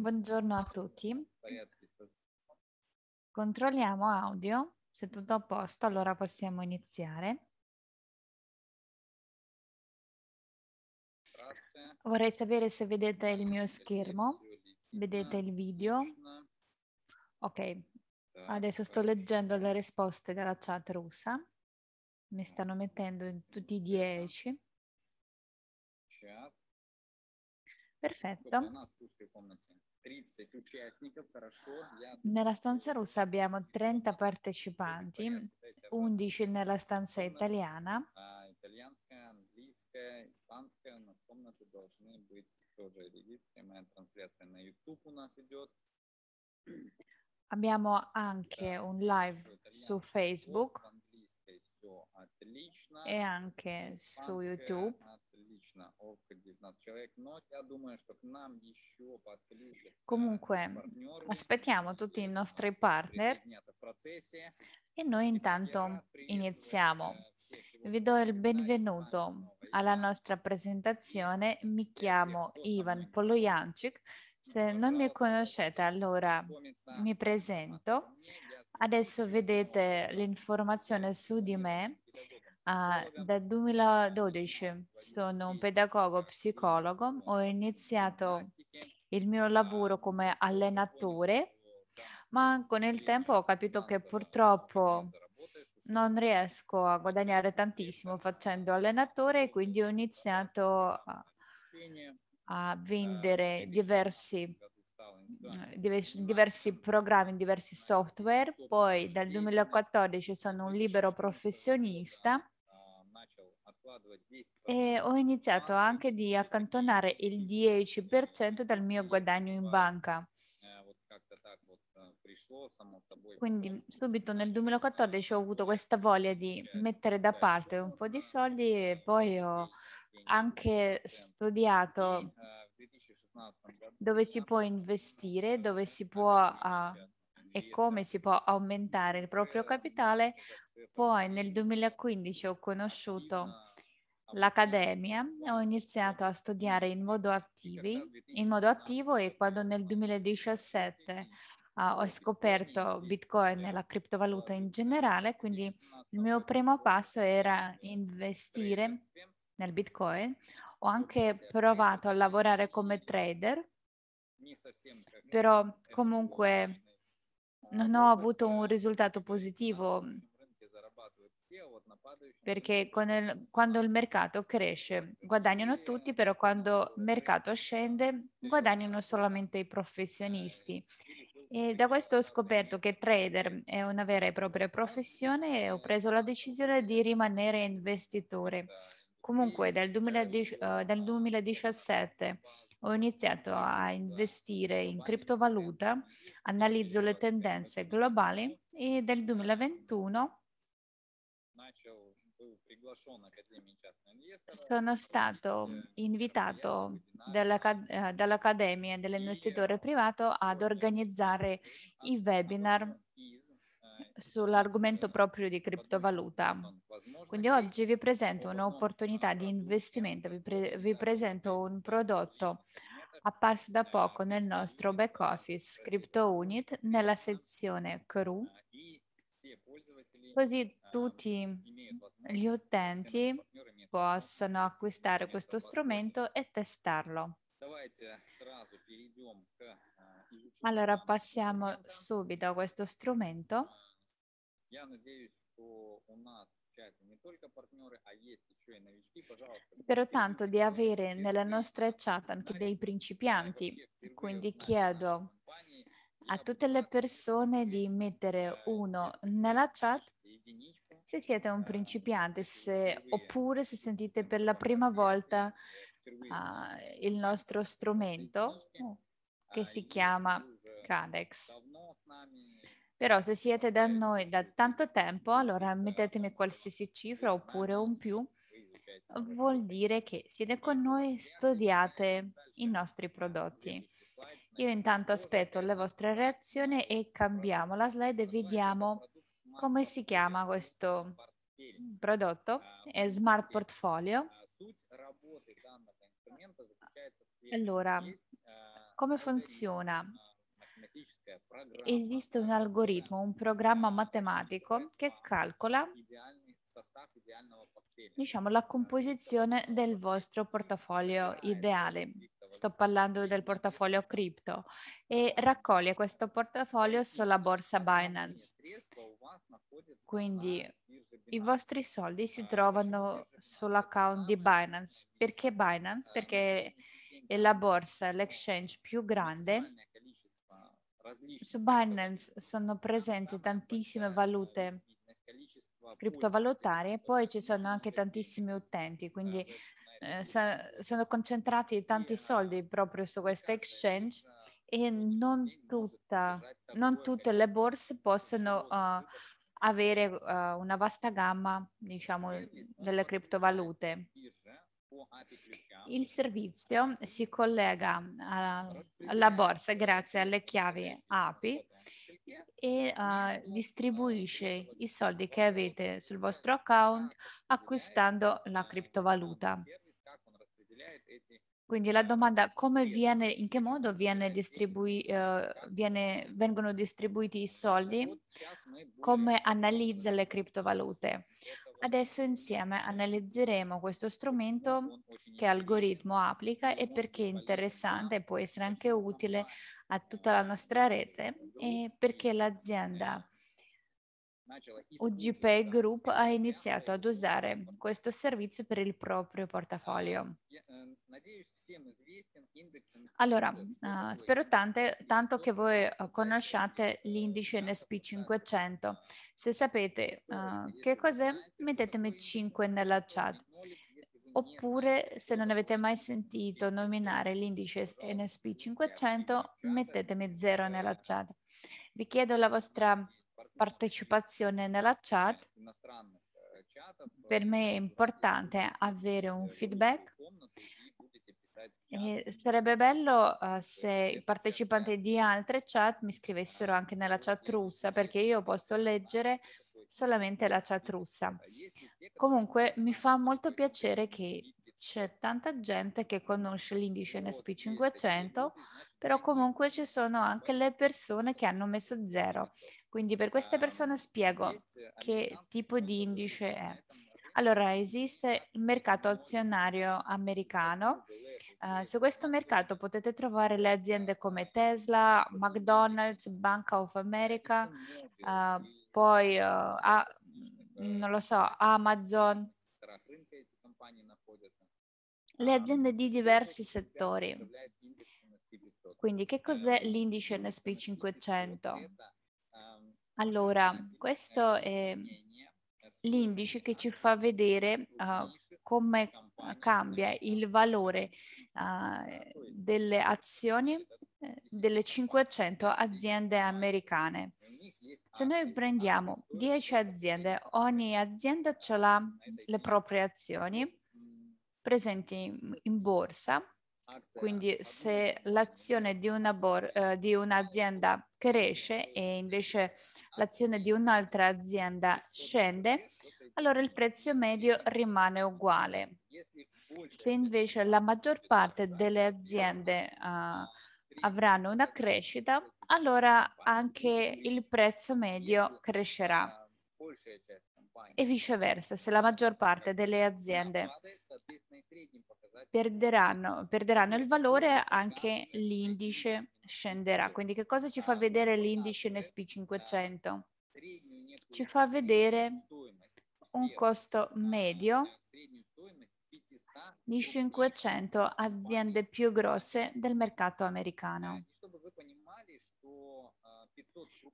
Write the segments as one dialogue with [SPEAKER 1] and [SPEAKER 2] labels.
[SPEAKER 1] Buongiorno a tutti. Controlliamo audio. Se tutto a posto, allora possiamo iniziare.
[SPEAKER 2] Vorrei sapere se vedete il mio schermo, vedete il video. Ok, eh, adesso sto eh, leggendo le eh. risposte della chat russa. Mi stanno mettendo in tutti i dieci. Perfetto. Nella stanza russa abbiamo 30 partecipanti, 11 nella stanza italiana. Abbiamo anche un live su Facebook
[SPEAKER 3] e anche su YouTube. Comunque, aspettiamo
[SPEAKER 2] tutti i nostri partner e noi intanto iniziamo. Э, Vi do il benvenuto alla nostra presentazione. Mi chiamo Ivan Polojancic. Se non mi conoscete, allora mi presento. Adesso vedete l'informazione su di me Uh, dal 2012 sono un pedagogo psicologo, ho iniziato il mio lavoro come allenatore, ma con il tempo ho capito che purtroppo non riesco a guadagnare tantissimo facendo allenatore, e quindi ho iniziato a, a vendere diversi diversi, programmi, diversi software, poi dal 2014 sono un libero professionista e ho iniziato anche di accantonare il 10% dal mio guadagno in banca. Quindi subito nel 2014 ho avuto questa voglia di mettere da parte un po' di soldi e poi ho anche studiato dove si può investire, dove si può uh, e come si può aumentare il proprio capitale. Poi nel 2015 ho conosciuto l'accademia, ho iniziato a studiare in modo, attivi, in modo attivo e quando nel 2017 uh, ah, ho scoperto Bitcoin e la criptovaluta in generale, quindi il mio primo passo era investire nel Bitcoin. Ho anche provato a lavorare come trader però comunque non ho avuto э, un risultato positivo perché il, quando il mercato cresce э, guadagnano tutti, però quando il mercato scende guadagnano solamente i professionisti. Э, e da questo ho scoperto che trader è una vera e propria professione e ho preso la decisione di rimanere investitore. Comunque dal, 2000, eh, dal 2017 ho iniziato a investire in criptovaluta, analizzo le tendenze globali e nel 2021 sono stato invitato eh, dall'Accademia dell'investitore privato ad organizzare i webinar sull'argomento proprio di criptovaluta. Quindi oggi vi presento un'opportunità di investimento, vi, pre- vi presento un prodotto apparso da poco nel nostro back office Crypto Unit nella sezione CRU, così tutti gli utenti possono acquistare questo strumento e testarlo.
[SPEAKER 3] Allora passiamo
[SPEAKER 2] subito a questo strumento
[SPEAKER 3] Я надеюсь, что у нас Spero
[SPEAKER 2] tanto di avere nella nostra chat anche dei principianti, quindi chiedo a tutte le persone di mettere э, uno nella chat se siete un э, principiante se, oppure se sentite per la prima volta uh, il nostro strumento che si chiama Cadex. Però se siete da noi da tanto tempo, allora mettetemi qualsiasi cifra oppure un più, vuol dire che siete con noi, e studiate i nostri prodotti. Io intanto aspetto le vostre reazioni e cambiamo la slide e vediamo come si chiama questo prodotto. È Smart Portfolio. Allora, come funziona? esiste un algoritmo, un programma matematico che calcola diciamo, la composizione del vostro portafoglio ideale. Sto parlando del portafoglio cripto e raccoglie questo portafoglio sulla borsa Binance. Quindi i vostri soldi si trovano sull'account di Binance. Perché Binance? Perché è la borsa, l'exchange più grande su Binance sono presenti tantissime valute criptovalutarie, poi ci sono anche tantissimi utenti, quindi certo, eh, sono concentrati tanti soldi proprio su questa exchange e non, tutta, non tutte le borse possono uh, avere uh, una vasta gamma, diciamo, delle criptovalute. Il servizio si collega a, alla borsa grazie alle chiavi API e uh, distribuisce i soldi che avete sul vostro account acquistando la criptovaluta. Quindi la domanda come viene, in che modo viene distribui, eh, viene, vengono distribuiti i soldi, come analizza le criptovalute. Adesso insieme analizzeremo questo strumento, che algoritmo applica e perché è interessante e può essere anche utile a tutta la nostra rete e perché l'azienda OGPay Group ha iniziato ad usare questo servizio per il proprio portafoglio. Allora, uh, spero tante, tanto che voi eh, conosciate l'indice NSP 500. Se sapete uh, che cos'è, mettetemi 5 nella chat. Oppure, se non avete mai sentito nominare l'indice NSP 500, mettetemi 0 nella chat. Vi chiedo la vostra partecipazione nella eh, chat, per me è importante avere un feedback. E sarebbe bello uh, se i partecipanti di altre chat mi scrivessero ah, anche nella chat russa, perché io posso leggere solamente la chat russa. Comunque eh, mi fa molto piacere che c'è tanta gente che conosce l'indice NSP500, però comunque ci sono anche le persone che hanno messo zero. Quindi per queste ah, persone spiego che tipo di indice è. Allora, esiste il mercato azionario americano. Uh, su questo mercato potete trovare le aziende come Tesla, McDonald's, Bank of America, uh, poi, uh, a, mm, non lo so, Amazon, le aziende di diversi settori. Quindi che cos'è l'indice NSP 500? Allora, questo è l'indice che ci fa vedere uh, come cambia il valore uh, delle azioni eh, delle 500 aziende americane. Se noi prendiamo 10 aziende, ogni azienda ha le proprie azioni presenti in, borsa, ah, quindi se l'azione di, una bor- eh, di un'azienda cresce e invece l'azione di un'altra azienda scende, allora il prezzo medio rimane uguale. Se invece la maggior parte delle aziende uh, avranno una crescita, allora anche il prezzo medio crescerà. E viceversa, se la maggior parte delle aziende perderanno, perderanno il valore, anche l'indice scenderà. Quindi che cosa ci fa vedere l'indice NSP500? Ci fa vedere un costo medio di 500 aziende più grosse del mercato americano.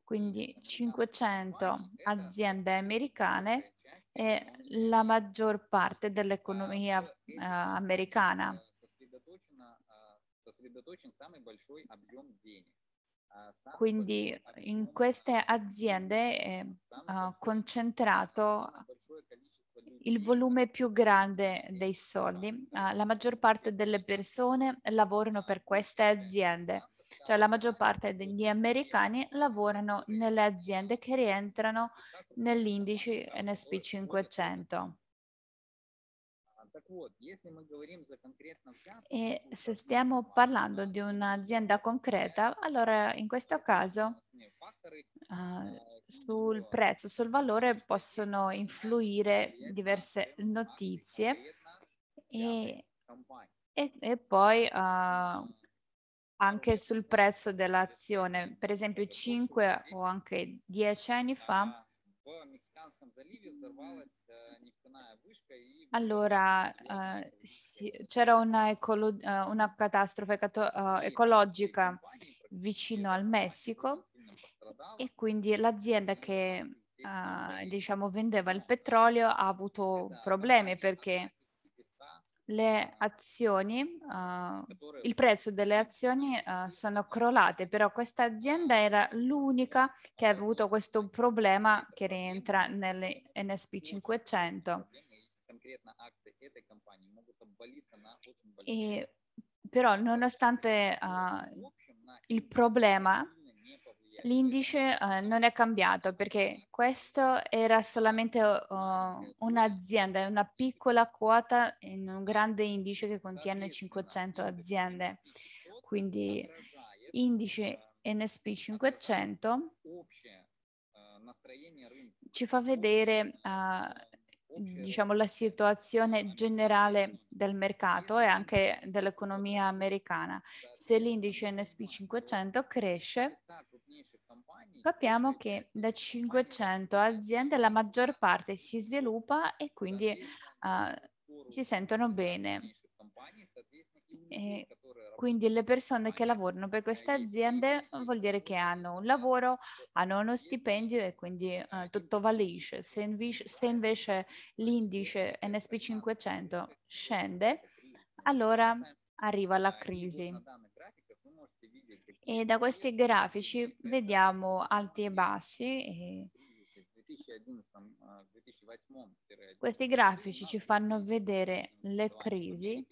[SPEAKER 2] Quindi 500 aziende americane e la maggior parte dell'economia eh, americana.
[SPEAKER 3] Quindi
[SPEAKER 2] in queste aziende è uh, eh, concentrato il volume più grande dei soldi. Uh, la maggior parte delle persone lavorano per queste aziende cioè la maggior parte degli americani lavorano nelle aziende che rientrano nell'indice NSP 500. E se stiamo parlando di un'azienda concreta, allora in questo caso uh, sul prezzo, sul valore possono influire diverse notizie e, e, e poi uh, anche sul prezzo dell'azione. Per esempio 5 o anche 10 anni fa allora, eh, sì, c'era una, ecolo- eh, una catastrofe cato- eh, ecologica vicino al Messico e quindi l'azienda che eh, diciamo vendeva il petrolio ha avuto problemi perché le azioni, uh, il prezzo delle azioni uh, sono crollate, però questa azienda era l'unica che ha avuto questo problema che rientra nell'NSP 500. E, però nonostante uh, il problema l'indice uh, non è cambiato perché questo era solamente uh, un'azienda, una piccola quota in un grande indice che contiene 500 aziende. Quindi indice eh, NSP 500 eh, ci fa vedere uh, diciamo, la situazione generale del mercato e anche dell'economia americana. Se l'indice NSP 500 cresce, capiamo che da 500 aziende la maggior parte si sviluppa e quindi uh, si sentono bene. E quindi le persone che lavorano per queste aziende vuol dire che hanno un lavoro, hanno uno stipendio e quindi uh, tutto valisce. Se se invece l'indice NSP 500 scende, allora arriva la crisi. E da questi grafici vediamo alti e bassi. E questi grafici ci fanno vedere le crisi.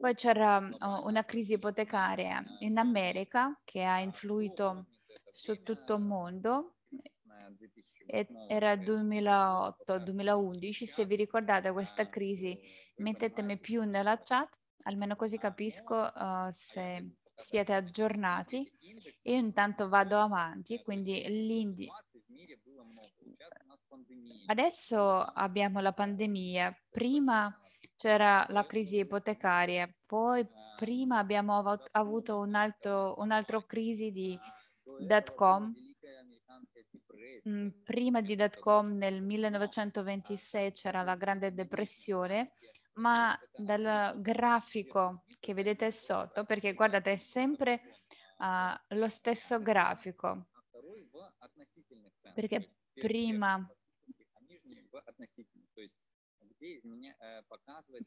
[SPEAKER 2] Poi c'era mm, oh, una crisi ipotecaria in America che ha influito su tutto il mondo. Era 2008-2011, se vi ricordate questa crisi mettetemi più nella chat, almeno così capisco uh, se siete aggiornati. Io intanto vado avanti, quindi l'indi... Adesso abbiamo la pandemia, prima c'era la crisi ipotecaria, poi prima abbiamo avuto un'altra un crisi di dot-com, mm, prima di dot-com nel 1926 c'era la Grande Depressione ma dal grafico che vedete sotto, perché guardate, è sempre uh, lo stesso grafico,
[SPEAKER 4] perché prima,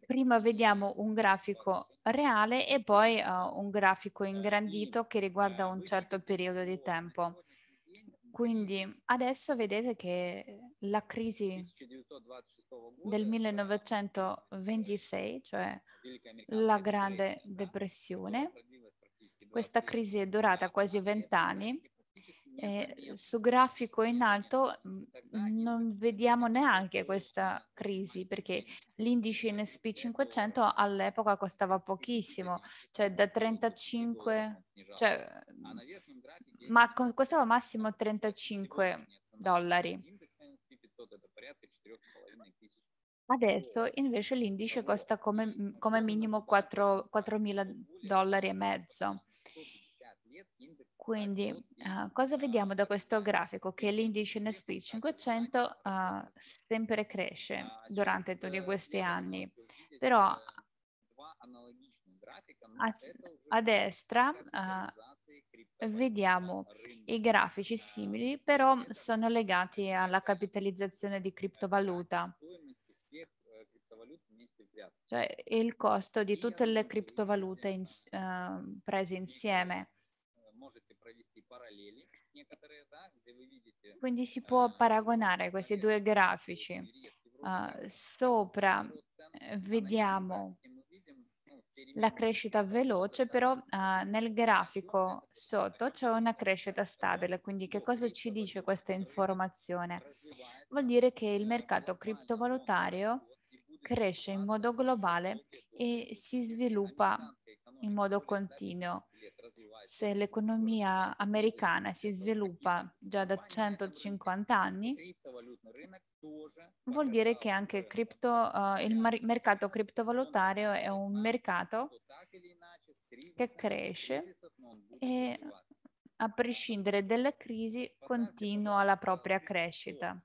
[SPEAKER 3] prima vediamo
[SPEAKER 2] un grafico reale e poi uh, un grafico ingrandito che riguarda un certo periodo di tempo. Quindi adesso vedete che la crisi del 1926, cioè la Grande Depressione. Questa crisi è durata quasi vent'anni. Eh, su grafico in alto mm, non vediamo neanche questa crisi perché l'indice NSP 500 all'epoca costava pochissimo, cioè da 35, cioè, ma costava massimo 35 dollari. Adesso invece l'indice costa come, mm, come minimo mila dollari e mezzo. Quindi uh, cosa vediamo da questo grafico? Che l'indice NSP 500 uh, sempre cresce durante tutti questi anni, però a, a destra uh, vediamo i grafici simili, però sono legati alla capitalizzazione di criptovaluta cioè il costo di tutte le criptovalute in, uh, prese insieme. Eh, quindi si può eh, paragonare questi due grafici. Uh, sopra vediamo la crescita veloce, però uh, nel grafico sotto c'è una crescita stabile. Quindi che cosa ci dice questa informazione? Vuol dire che il mercato criptovalutario cresce in modo globale e si sviluppa in modo continuo. Se l'economia americana si sviluppa già da 150 anni, vuol dire che anche cripto, uh, il mar- mercato criptovalutario è un mercato che cresce e a prescindere dalle crisi continua la propria crescita.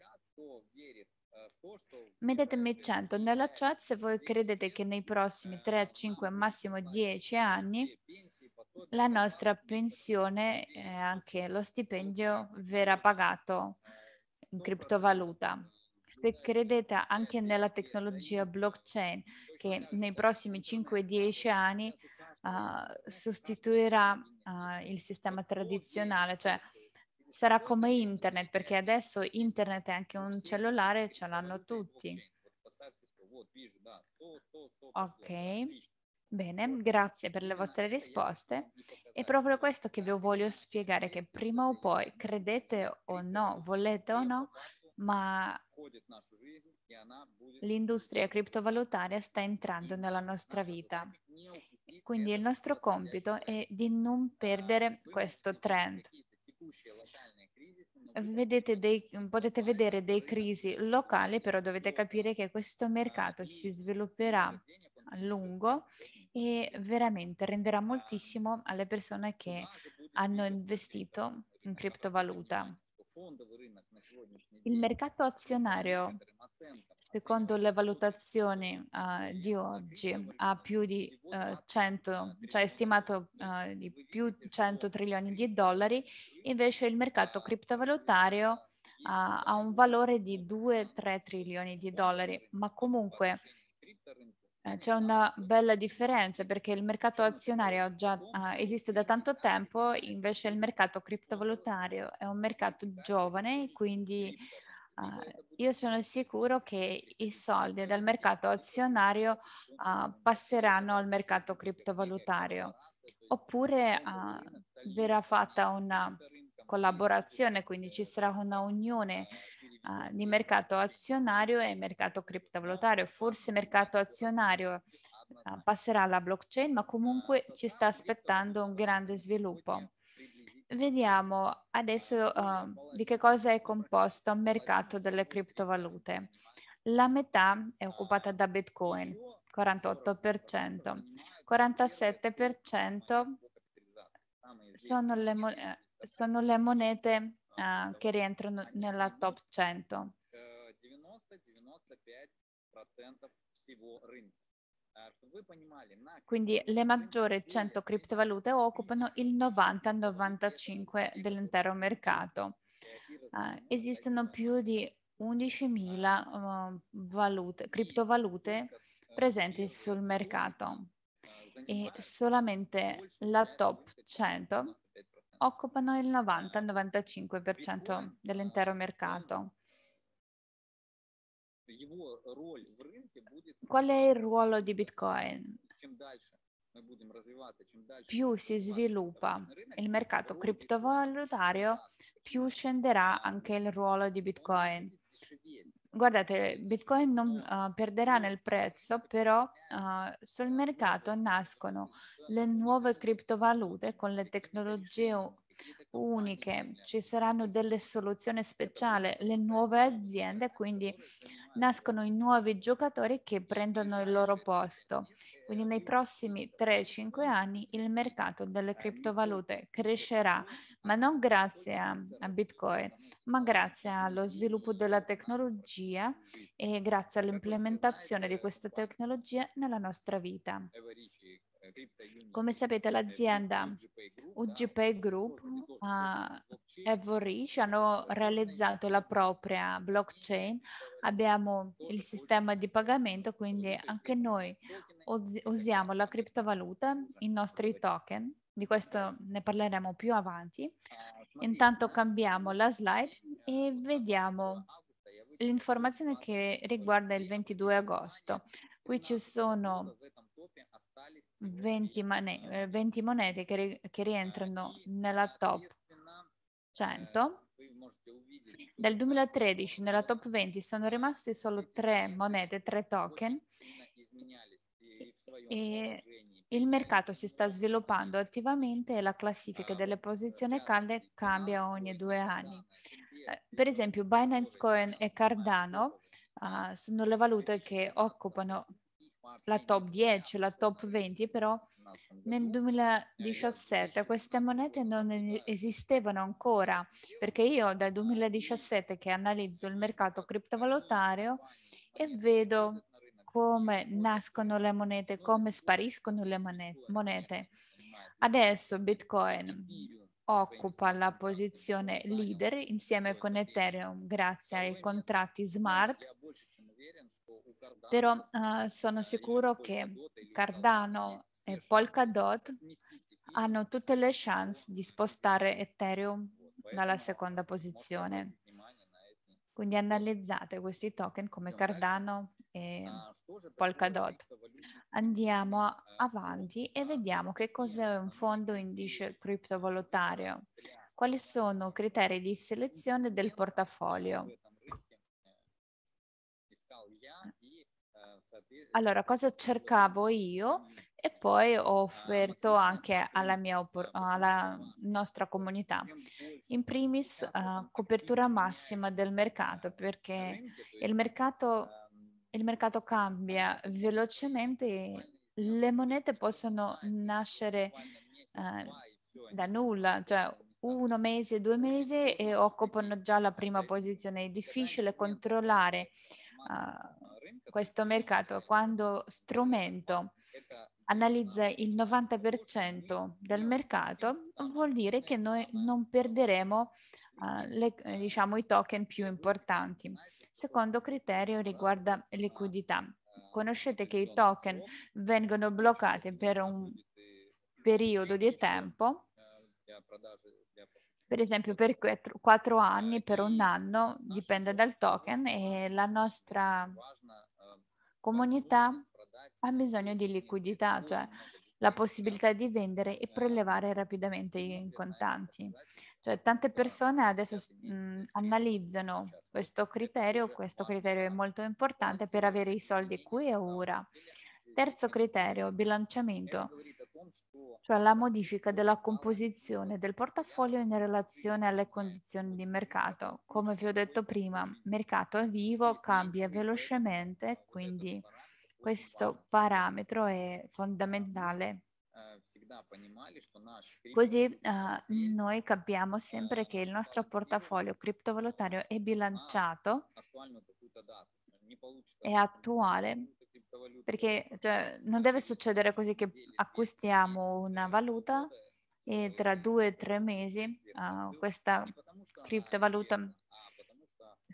[SPEAKER 2] Mettetemi eh, 100 nella chat se voi credete che nei prossimi 3 5, massimo 10 anni, la nostra pensione e eh, anche lo stipendio verrà pagato in criptovaluta. Eh, se credete anche nella tecnologia blockchain che nei prossimi 5-10 anni uh, sostituirà uh, il sistema tradizionale, cioè sarà come internet, perché adesso internet è anche un cellulare, ce l'hanno tutti. Ok, bene, grazie per le vostre risposte. È proprio questo che vi voglio spiegare, che prima o poi, credete o no, volete o no, ma l'industria criptovalutaria sta entrando nella nostra vita. Quindi il nostro compito è di non perdere questo trend dei, potete vedere dei crisi locali, però dovete capire che questo mercato si svilupperà a lungo e veramente renderà moltissimo alle persone che hanno investito in criptovaluta. Il mercato azionario Secondo le valutazioni uh, di oggi, ha più di uh, eh, 100, cioè stimato uh, di più 100 trilioni di dollari, invece il mercato criptovalutario ha un valore di 2-3 trilioni di dollari, ma comunque c'è una bella differenza perché il mercato azionario già uh, esiste da tanto tempo, invece il mercato criptovalutario è un mercato giovane, quindi Uh, io sono sicuro che i soldi dal mercato azionario uh, passeranno al mercato criptovalutario oppure uh, verrà fatta una collaborazione, quindi ci sarà una unione di mercato azionario e mercato criptovalutario. Forse mercato azionario passerà alla blockchain, ma comunque ci sta aspettando un grande sviluppo. Vediamo adesso uh, di che cosa è composto il mercato delle criptovalute. La metà è occupata da Bitcoin, 48%, 47% eh, sono le, monete, sono le monete uh, che rientrano nella top 100. Quindi le maggiori 100 criptovalute occupano il 90-95 ah, ah, dell'intero mercato. Uh, esistono più di 11.000 uh, valute, criptovalute presenti sul mercato e solamente la top 100 occupano il 90-95% dell'intero mercato. Qual è il ruolo di Bitcoin?
[SPEAKER 3] Più si sviluppa
[SPEAKER 2] il mercato criptovalutario, più scenderà anche il ruolo di Bitcoin. Guardate, Bitcoin non uh, perderà nel prezzo, però uh, sul mercato nascono le nuove criptovalute con le tecnologie uniche, ci saranno delle soluzioni speciali, le nuove aziende, quindi nascono i nuovi giocatori che prendono il loro posto. Quindi nei prossimi 3-5 anni il mercato delle criptovalute crescerà, ma non grazie a, Bitcoin, ma grazie allo sviluppo della tecnologia e grazie all'implementazione di questa tecnologia nella nostra vita. Come sapete l'azienda UGPay Group uh, e Vorish hanno realizzato la propria blockchain, abbiamo il sistema di pagamento, quindi anche noi usiamo la criptovaluta, i nostri token, di questo ne parleremo più avanti. Intanto cambiamo la slide e vediamo l'informazione che riguarda il 22 agosto. Qui ci sono 20, mani- 20 monete che, ri- che rientrano nella top 100. Dal 2013 nella top 20 sono rimaste solo 3 monete, 3 token e il mercato si sta sviluppando attivamente e la classifica delle posizioni calde cambia ogni due anni. Eh, per esempio Binance Coin e Cardano uh, sono le valute che occupano la top 10, la top 20, però nel 2017 queste monete non esistevano ancora, perché io dal 2017 che analizzo il mercato criptovalutario e vedo come nascono le monete, come spariscono le monete. Adesso Bitcoin occupa la posizione leader insieme con Ethereum grazie ai contratti smart però uh, sono eh, sicuro che Cardano e Polkadot hanno tutte le chance di spostare Ethereum dalla seconda posizione. Quindi analizzate questi token come Cardano e ah, Polkadot. Andiamo avanti e ah, vediamo che cos'è un fondo indice criptovalutario. Quali sono i criteri di selezione del portafoglio? Allora, cosa cercavo io? E poi ho offerto anche alla, mia, alla nostra comunità. In primis, uh, copertura massima del mercato, perché il mercato, il mercato cambia velocemente le monete possono nascere uh, da nulla, cioè uno mese, due mesi e occupano già la prima posizione. È difficile controllare uh, questo mercato quando strumento analizza il 90% del mercato, vuol dire che noi non perderemo uh, le, diciamo, i token più importanti. Secondo criterio riguarda liquidità. Conoscete che i token vengono bloccati per un periodo di tempo, per esempio per quattro anni, per un anno, dipende dal token e la nostra comunità ha bisogno di liquidità, cioè la possibilità di vendere e eh, prelevare rapidamente in contanti. Eh. Cioè, tante persone adesso mh, mhmm, analizzano cioè, questo criterio, questo criterio è molto importante per avere i soldi qui e ora. Terzo criterio, bilanciamento. Ecco, cioè la modifica della composizione del portafoglio in relazione alle condizioni di mercato. Come vi ho detto prima, il mercato è vivo, cambia velocemente, quindi questo parametro è fondamentale. Così uh, noi capiamo sempre che il nostro portafoglio criptovalutario è bilanciato, è attuale perché cioè, non deve succedere così che acquistiamo una valuta e tra due o tre mesi uh, questa criptovaluta ah,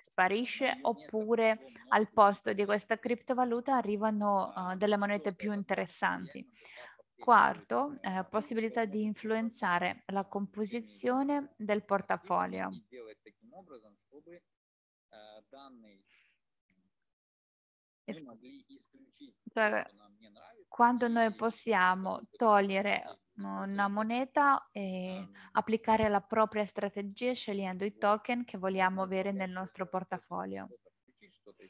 [SPEAKER 2] sparisce oppure al posto di questa criptovaluta arrivano uh, delle monete più interessanti. Quarto, eh, possibilità di influenzare la composizione del portafoglio. Cioè, cioè quando noi possiamo togliere una moneta e ah, applicare la propria strategia scegliendo i token che vogliamo avere nel nostro portafoglio.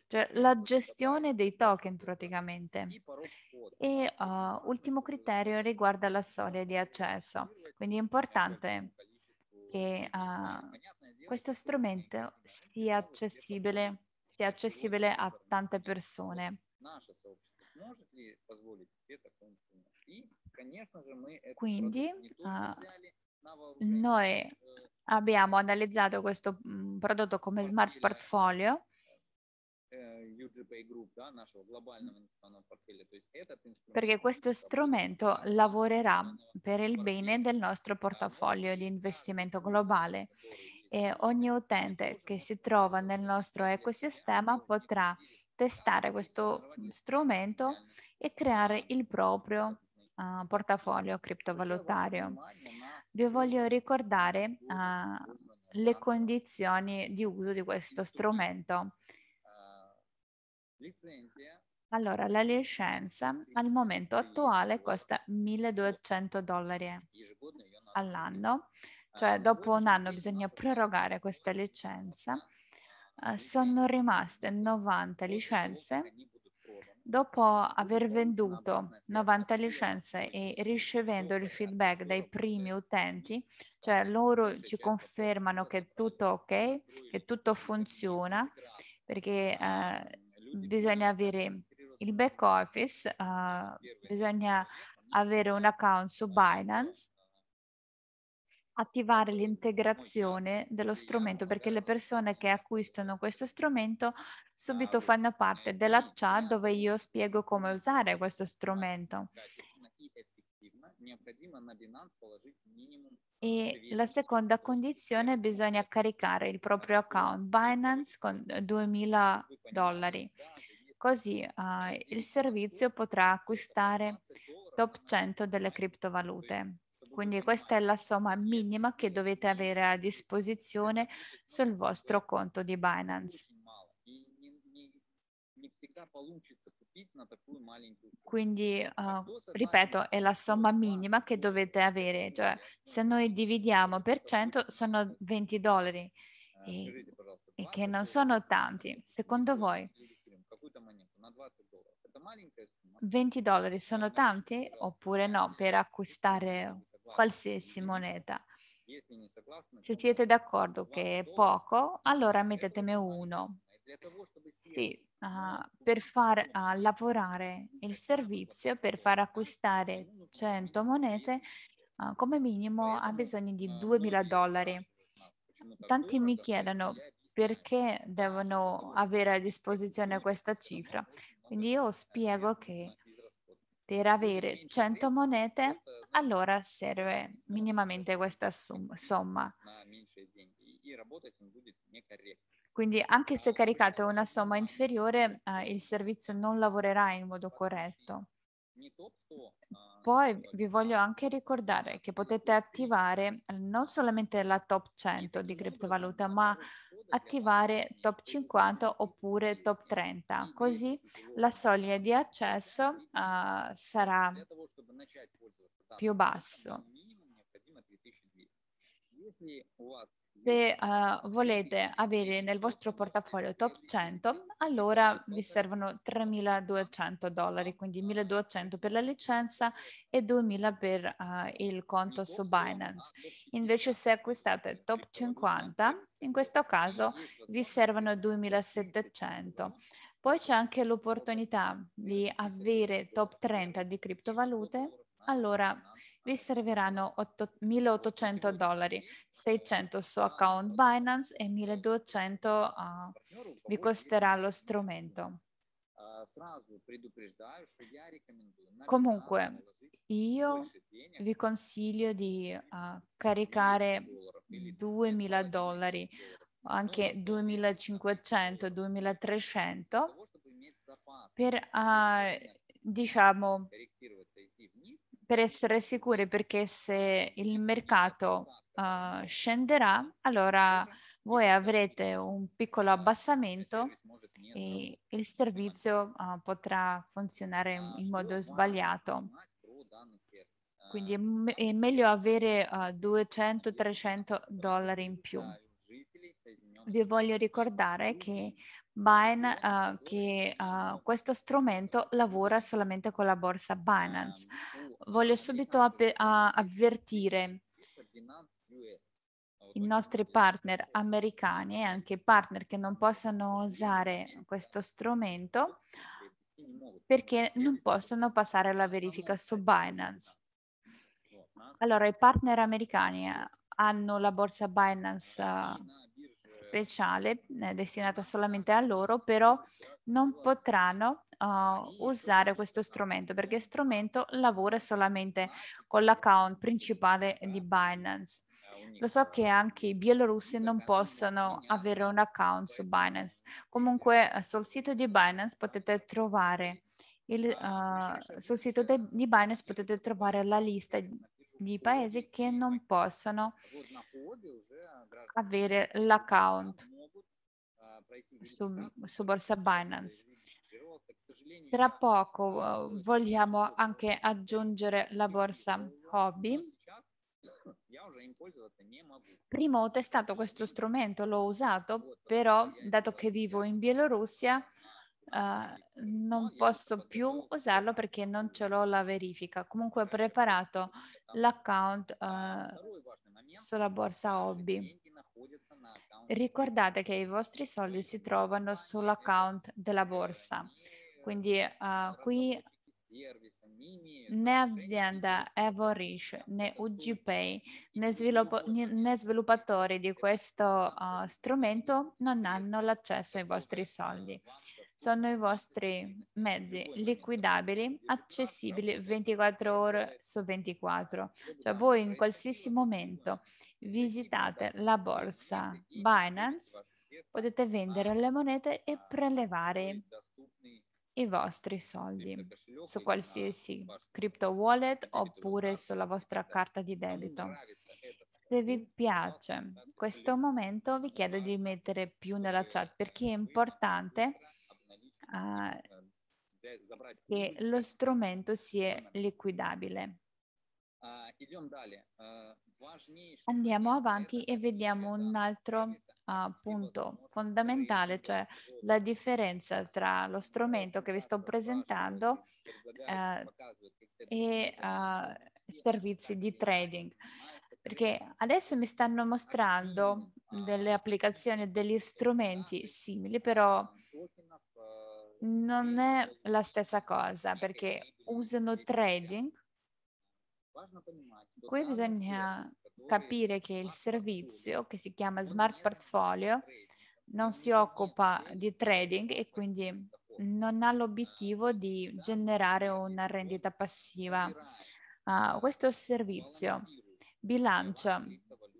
[SPEAKER 2] Cioè, la gestione dei token praticamente. E uh, ultimo criterio riguarda la soglia di accesso. Quindi è importante che uh, questo strumento sia accessibile sia accessibile a tante persone.
[SPEAKER 3] Quindi noi э,
[SPEAKER 2] abbiamo analizzato questo mm, prodotto come smart portfolio
[SPEAKER 3] э,
[SPEAKER 4] perché questo
[SPEAKER 2] strumento lavorerà per il bene del nostro portafoglio di investimento globale e ogni utente che si trova nel nostro ecosistema potrà testare questo strumento e creare il proprio uh, portafoglio criptovalutario. Vi voglio ricordare uh, le condizioni di uso di questo strumento. Allora, la licenza al momento attuale costa 1200 dollari all'anno cioè ah, dopo un anno bisogna prorogare questa licenza. Ah, sono rimaste 90 licenze. Dopo aver venduto 90 eh. licenze e ricevendo il feedback dai primi utenti, cioè loro ci certo, certo, confermano che tutto ok, che tutto funziona, perché eh, eh bisogna avere il back office, eh, bisogna avere un account su Binance attivare l'integrazione dello strumento perché le persone che acquistano questo strumento subito fanno parte della chat dove io spiego come usare questo ah, strumento. Cioè, e la seconda condizione bisogna caricare il proprio account Binance con 2000 dollari. Così uh, il servizio potrà acquistare top 100 delle criptovalute. Quindi questa è la somma minima che dovete avere a disposizione sul vostro conto di Binance. Quindi, uh, ripeto, è la somma minima che dovete avere, cioè se noi dividiamo per cento sono 20 dollari e, e che non sono tanti. Secondo voi 20 dollari sono tanti oppure no per acquistare qualsiasi moneta. Se siete d'accordo che è poco, allora mettetemi uno. Sì, uh, per far uh, lavorare il servizio, per far acquistare 100 monete, uh, come minimo ha bisogno di 2.000 dollari. Tanti mi chiedono perché devono avere a disposizione questa cifra. Quindi io spiego che per avere 100 monete, allora serve minimamente questa somma. Quindi anche se caricate una somma inferiore, eh, il servizio non lavorerà in modo corretto. Poi vi voglio anche ricordare che potete attivare eh, non solamente la top 100 di criptovaluta, ma attivare top 50 oppure top 30, così la soglia di accesso uh, sarà più basso se uh, volete avere nel vostro portafoglio top 100, allora vi servono 3.200 dollari, quindi 1.200 per la licenza e 2.000 per uh, il conto su Binance. Invece se acquistate top 50, in questo caso vi servono 2.700. Poi c'è anche l'opportunità di avere top 30 di criptovalute, allora vi serviranno 8, 1.800 dollari, 600 su account Binance e 1.200 uh, vi costerà lo strumento.
[SPEAKER 3] Comunque,
[SPEAKER 2] io vi consiglio di uh, caricare 2.000 dollari, anche 2.500, 2.300 per, uh, diciamo, per essere sicuri perché se il mercato uh, scenderà, allora esatto. voi avrete un piccolo abbassamento e il servizio uh, potrà funzionare in modo sbagliato. Quindi è, me- è meglio avere uh, eh, 200-300 dollari in più. Vi voglio ricordare che Bine, uh, che uh, questo strumento lavora solamente con la borsa Binance. Voglio subito avvertire i nostri partner americani e anche partner che non possano usare questo strumento perché non possono passare la verifica su Binance. Allora, i partner americani hanno la borsa Binance uh, speciale eh, destinata solamente a loro, però non potranno uh, usare questo strumento perché strumento lavora solamente con l'account principale di Binance. Lo so che anche i bielorussi non possono avere un account su Binance. Comunque eh, sul sito di Binance potete trovare il, uh, sul sito di Binance potete trovare la lista di paesi che non possono avere l'account su, su borsa Binance. Tra poco eh, vogliamo anche aggiungere la borsa hobby. Prima ho testato questo strumento, l'ho usato, però dato che vivo in Bielorussia uh, non posso più usarlo perché non ce l'ho la verifica. Comunque ho preparato l'account uh, sulla borsa hobby. Ricordate che i vostri soldi si trovano sull'account della borsa. Quindi uh, qui né azienda Evorish né UGPay né, sviluppo, né sviluppatori di questo uh, strumento non hanno l'accesso ai vostri eh, soldi sono i vostri mezzi liquidabili, accessibili 24 ore su 24. Cioè voi in qualsiasi momento visitate la borsa Binance, potete vendere le monete e prelevare i vostri soldi su qualsiasi crypto wallet oppure sulla vostra carta di debito. Se vi piace questo momento vi chiedo di mettere più nella chat perché è importante uh, che lo strumento sia ehm. liquidabile.
[SPEAKER 3] Ah, eh, Andiamo avanti
[SPEAKER 2] e vediamo un altro uh, punto fondamentale, cioè la differenza tra lo strumento che vi sto presentando uh, e uh, servizi di trading. Perché adesso mi stanno mostrando delle applicazioni, degli strumenti simili, però non è la stessa cosa perché usano trading. Qui bisogna capire che il servizio che si chiama Smart Portfolio non si occupa di ah, trading e quindi non ha l'obiettivo di generare una rendita passiva. Uh, questo servizio bilancia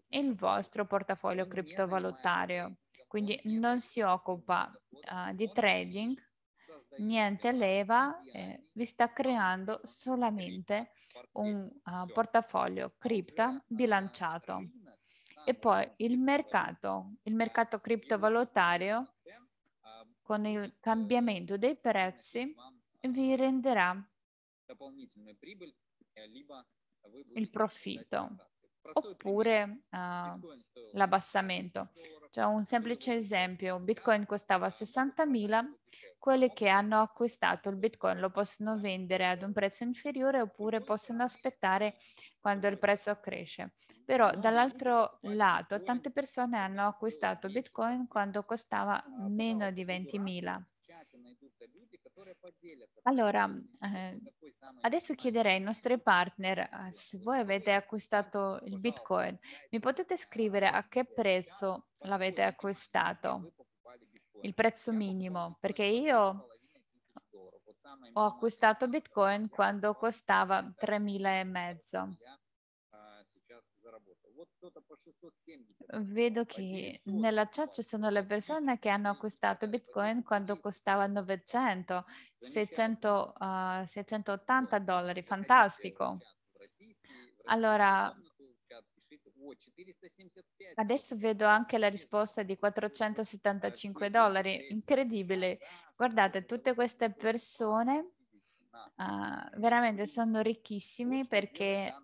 [SPEAKER 2] il vostro portafoglio criptovalutario, quindi non si occupa uh, di trading niente leva, eh, vi sta creando solamente un uh, portafoglio cripta bilanciato. E poi il mercato, il mercato criptovalutario con il cambiamento dei prezzi vi renderà
[SPEAKER 3] il eh, eh, profitto
[SPEAKER 2] oppure uh, l'abbassamento. Cioè un semplice esempio, Bitcoin costava 60.000, quelli che hanno acquistato il Bitcoin lo possono vendere ad un prezzo inferiore oppure possono aspettare quando il prezzo cresce. Però dall'altro lato tante persone hanno acquistato Bitcoin quando costava meno di 20.000 allora, eh, adesso chiederei ai nostri partner se voi avete acquistato il Bitcoin, mi potete scrivere a che prezzo l'avete acquistato, il prezzo minimo, perché io ho acquistato Bitcoin quando costava 3.000 e mezzo. Vedo che nella chat ci sono le persone che hanno acquistato Bitcoin quando costava 900, 600, uh, 680 dollari, fantastico. Allora,
[SPEAKER 3] Adesso vedo
[SPEAKER 2] anche la risposta di 475 dollari, incredibile. Guardate, tutte queste persone uh, veramente sono ricchissime perché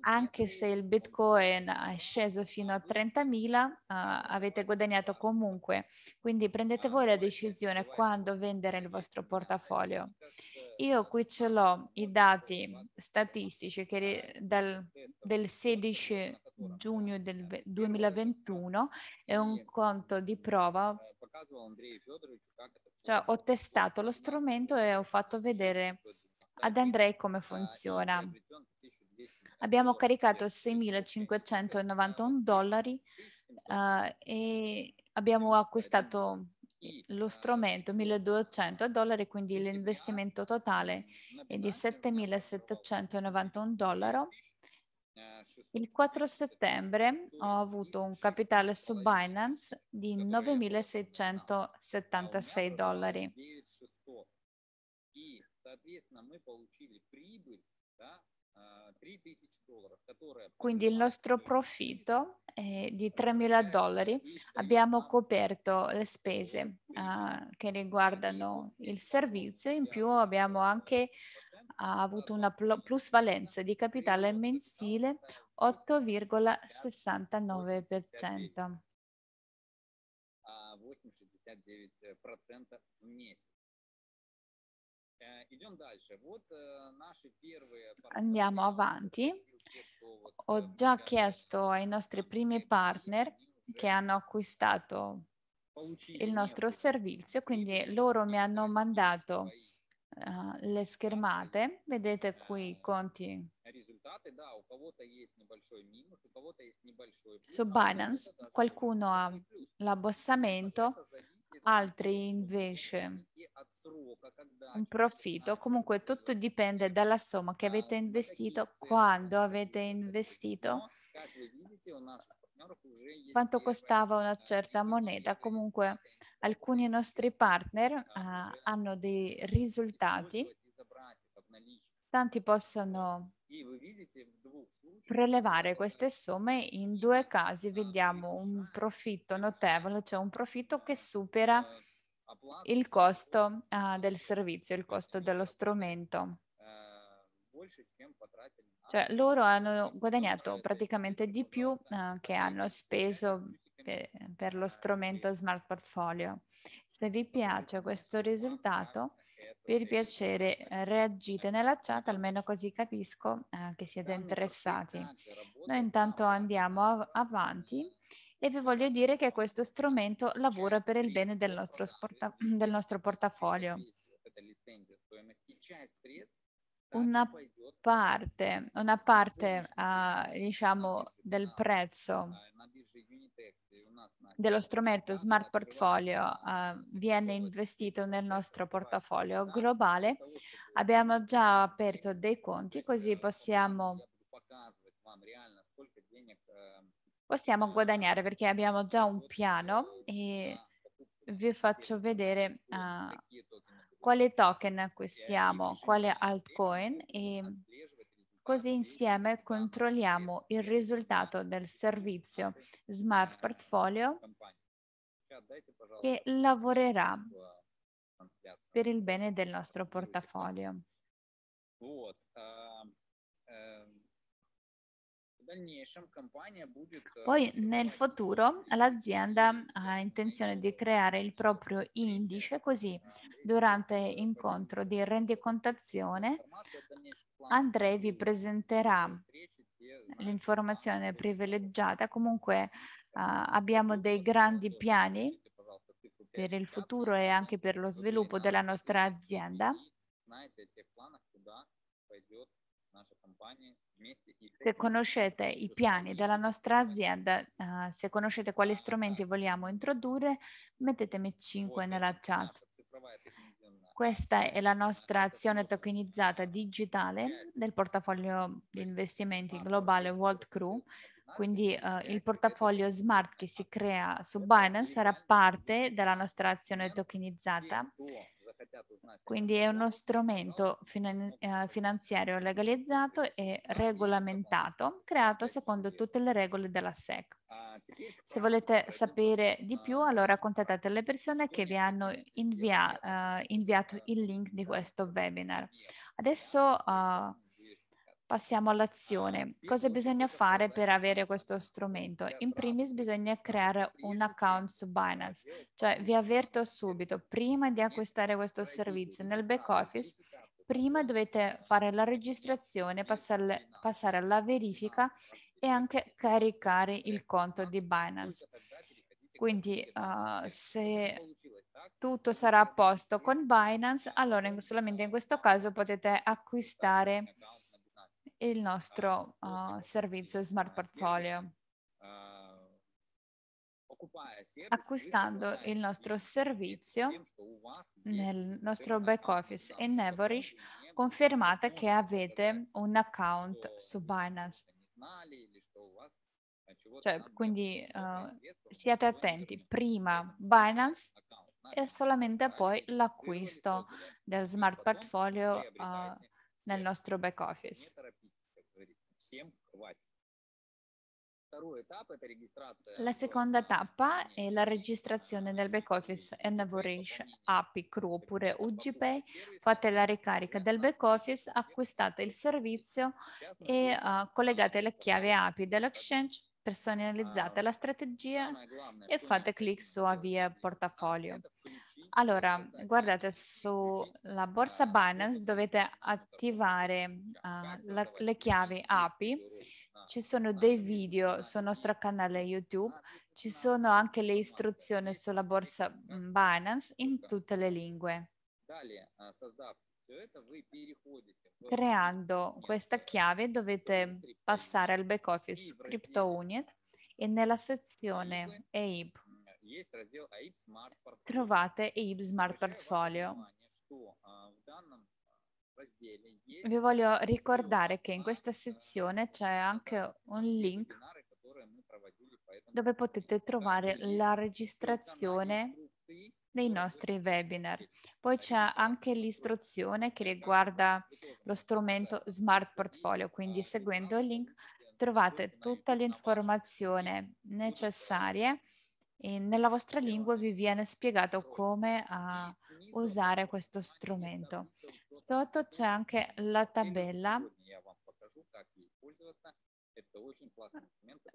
[SPEAKER 2] anche se il Bitcoin è sceso fino a 30.000, uh, eh, avete guadagnato comunque. Quindi prendete voi la decisione quando vendere il vostro portafoglio. Io qui ce l'ho i dati statistici che dal, del 16 giugno del 2021 è un conto di prova. Cioè, ho testato lo strumento e ho fatto vedere ad Andrei come funziona abbiamo caricato 6.591 dollari uh, e abbiamo acquistato lo strumento 1.200 dollari, quindi l'investimento totale è di 7.791 dollari. Il 4 settembre ho avuto un capitale su Binance di 9.676 dollari. Quindi il nostro profitto è di 3.000 dollari. Abbiamo coperto le spese uh, che riguardano il servizio, in più abbiamo anche uh, avuto una plusvalenza di capitale mensile 8,69%. 8,69%
[SPEAKER 3] в месяц. Э, Andiamo
[SPEAKER 2] avanti. Ho э, già chiesto ai nostri primi partner che hanno acquistato il nostro servizio, quindi loro mi hanno mandato uh, le schermate, vedete qui i conti
[SPEAKER 3] su Binance, qualcuno
[SPEAKER 2] ha l'abbassamento, altri invece un profitto, comunque tutto dipende dalla somma che avete investito, quando avete investito, quanto costava una eh, certa moneta. Comunque alcuni nostri partner uh, hanno dei risultati, tanti possono prelevare queste eh, somme in due casi vediamo un profitto notevole, cioè un profitto che ah, supera eh, il costo uh, del servizio, il costo dello strumento.
[SPEAKER 4] Э,
[SPEAKER 2] cioè loro hanno guadagnato praticamente di più uh, che hanno speso pe- per lo strumento Smart Portfolio. Se vi piace questo risultato, per piacere eh, reagite nella chat, almeno così capisco eh, che siete interessati. Noi intanto andiamo av- avanti e vi voglio dire che questo strumento lavora per il bene del nostro, sporta- del nostro portafoglio. Una parte, una parte uh, diciamo, del prezzo dello strumento Smart Portfolio uh, viene investito nel nostro portafoglio globale. Abbiamo già aperto dei conti così possiamo possiamo guadagnare perché abbiamo già un piano e vi faccio vedere uh, quale token acquistiamo, quale altcoin e così insieme controlliamo il risultato del servizio Smart Portfolio
[SPEAKER 3] che lavorerà
[SPEAKER 2] per il bene del nostro portafoglio.
[SPEAKER 3] Э, Poi nel
[SPEAKER 2] futuro l'azienda ha intenzione di creare il proprio indice così durante incontro di rendicontazione Andrei vi presenterà l'informazione privilegiata. Comunque uh, abbiamo dei grandi piani per il futuro e anche per lo sviluppo della nostra azienda. Se conoscete i piani della nostra azienda, uh, se conoscete quali ah, strumenti vogliamo introdurre, mettetemi 5 nella chat. Questa è la ah, nostra azione tokenizzata digitale del portafoglio di investimenti globale World Crew. Quindi uh, il portafoglio smart che si crea su Binance sarà parte della nostra azione tokenizzata quindi è uno strumento eh, finanziario legalizzato e regolamentato, creato secondo tutte le regole della SEC. Ah, se volete sapere di più, ah, allora contattate le persone che vi hanno invia, uh, inviato il eh, link di questo webinar. Adesso uh, Passiamo all'azione. Cosa bisogna fare per avere questo strumento? In primis bisogna creare un account su Binance, cioè vi avverto subito, prima di acquistare questo servizio nel back office, prima dovete fare la registrazione, passare, passare alla verifica e anche caricare il conto di Binance. Quindi uh, se tutto sarà a posto con Binance, allora in, solamente in questo caso potete acquistare il nostro uh, servizio Smart ah, eh, Portfolio, acquistando il nostro servizio nel nostro back office in Evorish, confermate che avete un account su Binance. Cioè, quindi uh, siate attenti, prima Binance e solamente poi l'acquisto del smart portfolio uh, nel nostro back office.
[SPEAKER 3] La seconda
[SPEAKER 2] tappa è la registrazione del back office Enavorish API Crew oppure UGPay. Fate la ricarica del back office, acquistate il servizio e uh, collegate la chiave API dell'Exchange personalizzate la strategia e fate clic su avvia portafoglio. Allora, guardate, sulla borsa Binance dovete attivare uh, la, le chiavi API. Ci sono dei video sul nostro canale YouTube, ci sono anche le istruzioni sulla borsa mhmm, Binance in tutte le lingue.
[SPEAKER 3] Creando
[SPEAKER 2] questa chiave dovete passare al back office Crypto Union e nella sezione EIP
[SPEAKER 3] trovate Abe Smart Portfolio. Vi voglio ricordare
[SPEAKER 2] che in questa э, sezione c'è anche un link dove potete trovare la registrazione dei nostri webinar. Poi c'è anche l'istruzione che riguarda lo strumento Smart Portfolio, quindi seguendo il link trovate tutta l'informazione necessaria e nella vostra lingua vi viene spiegato come uh, usare questo strumento. Sotto c'è anche la tabella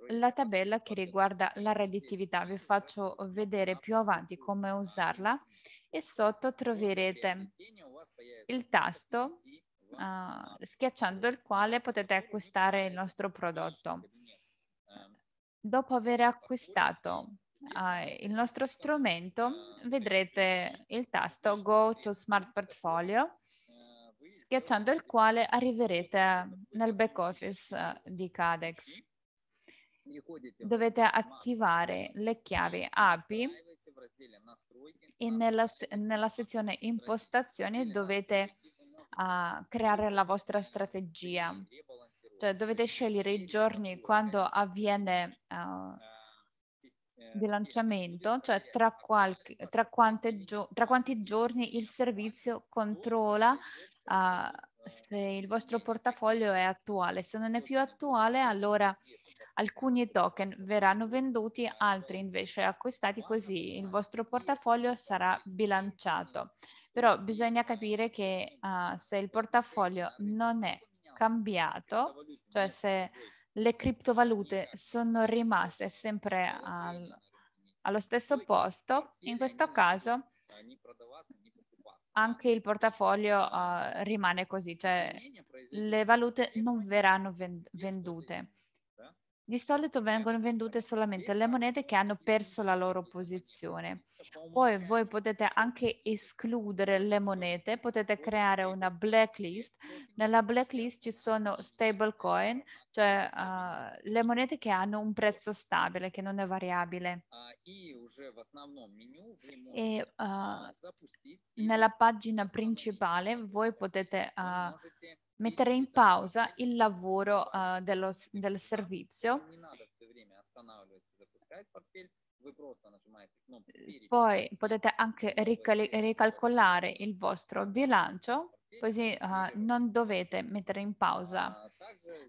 [SPEAKER 4] la tabella
[SPEAKER 2] che riguarda la redditività. Vi faccio vedere più avanti come usarla e sotto troverete il tasto uh, schiacciando il quale potete acquistare il nostro prodotto. Ehm, Dopo aver acquistato eh, il nostro strumento vedrete il tasto Go to Smart Portfolio, schiacciando il quale arriverete nel back office eh, di Cadex. Dovete attivare le chiavi API e nella, nella sezione impostazioni dovete uh, creare la vostra strategia. Cioè dovete scegliere i giorni quando avviene uh, bilanciamento, eh, cioè tra, qualche, tra, gio, tra, quanti giorni il servizio controlla uh, se il vostro portafoglio è attuale. Se non è più attuale, allora alcuni token verranno venduti, altri invece acquistati, così il vostro portafoglio sarà bilanciato. Però bisogna capire che uh, se il portafoglio non è cambiato, cioè se le criptovalute sono rimaste sempre al, allo stesso posto, in questo caso anche il portafoglio uh, rimane così, cioè le valute non verranno vendute. Di solito vengono vendute solamente le monete che hanno perso la loro posizione. Poi voi potete anche escludere le monete, potete creare una blacklist. Nella blacklist ci sono stablecoin, cioè uh, le monete che hanno un prezzo stabile, che non è variabile.
[SPEAKER 3] E uh, nella
[SPEAKER 2] pagina principale voi potete uh, mettere in pausa il lavoro uh, dello, del servizio. Poi potete anche rical- ricalcolare il vostro bilancio, così uh, non dovete mettere in pausa, ah,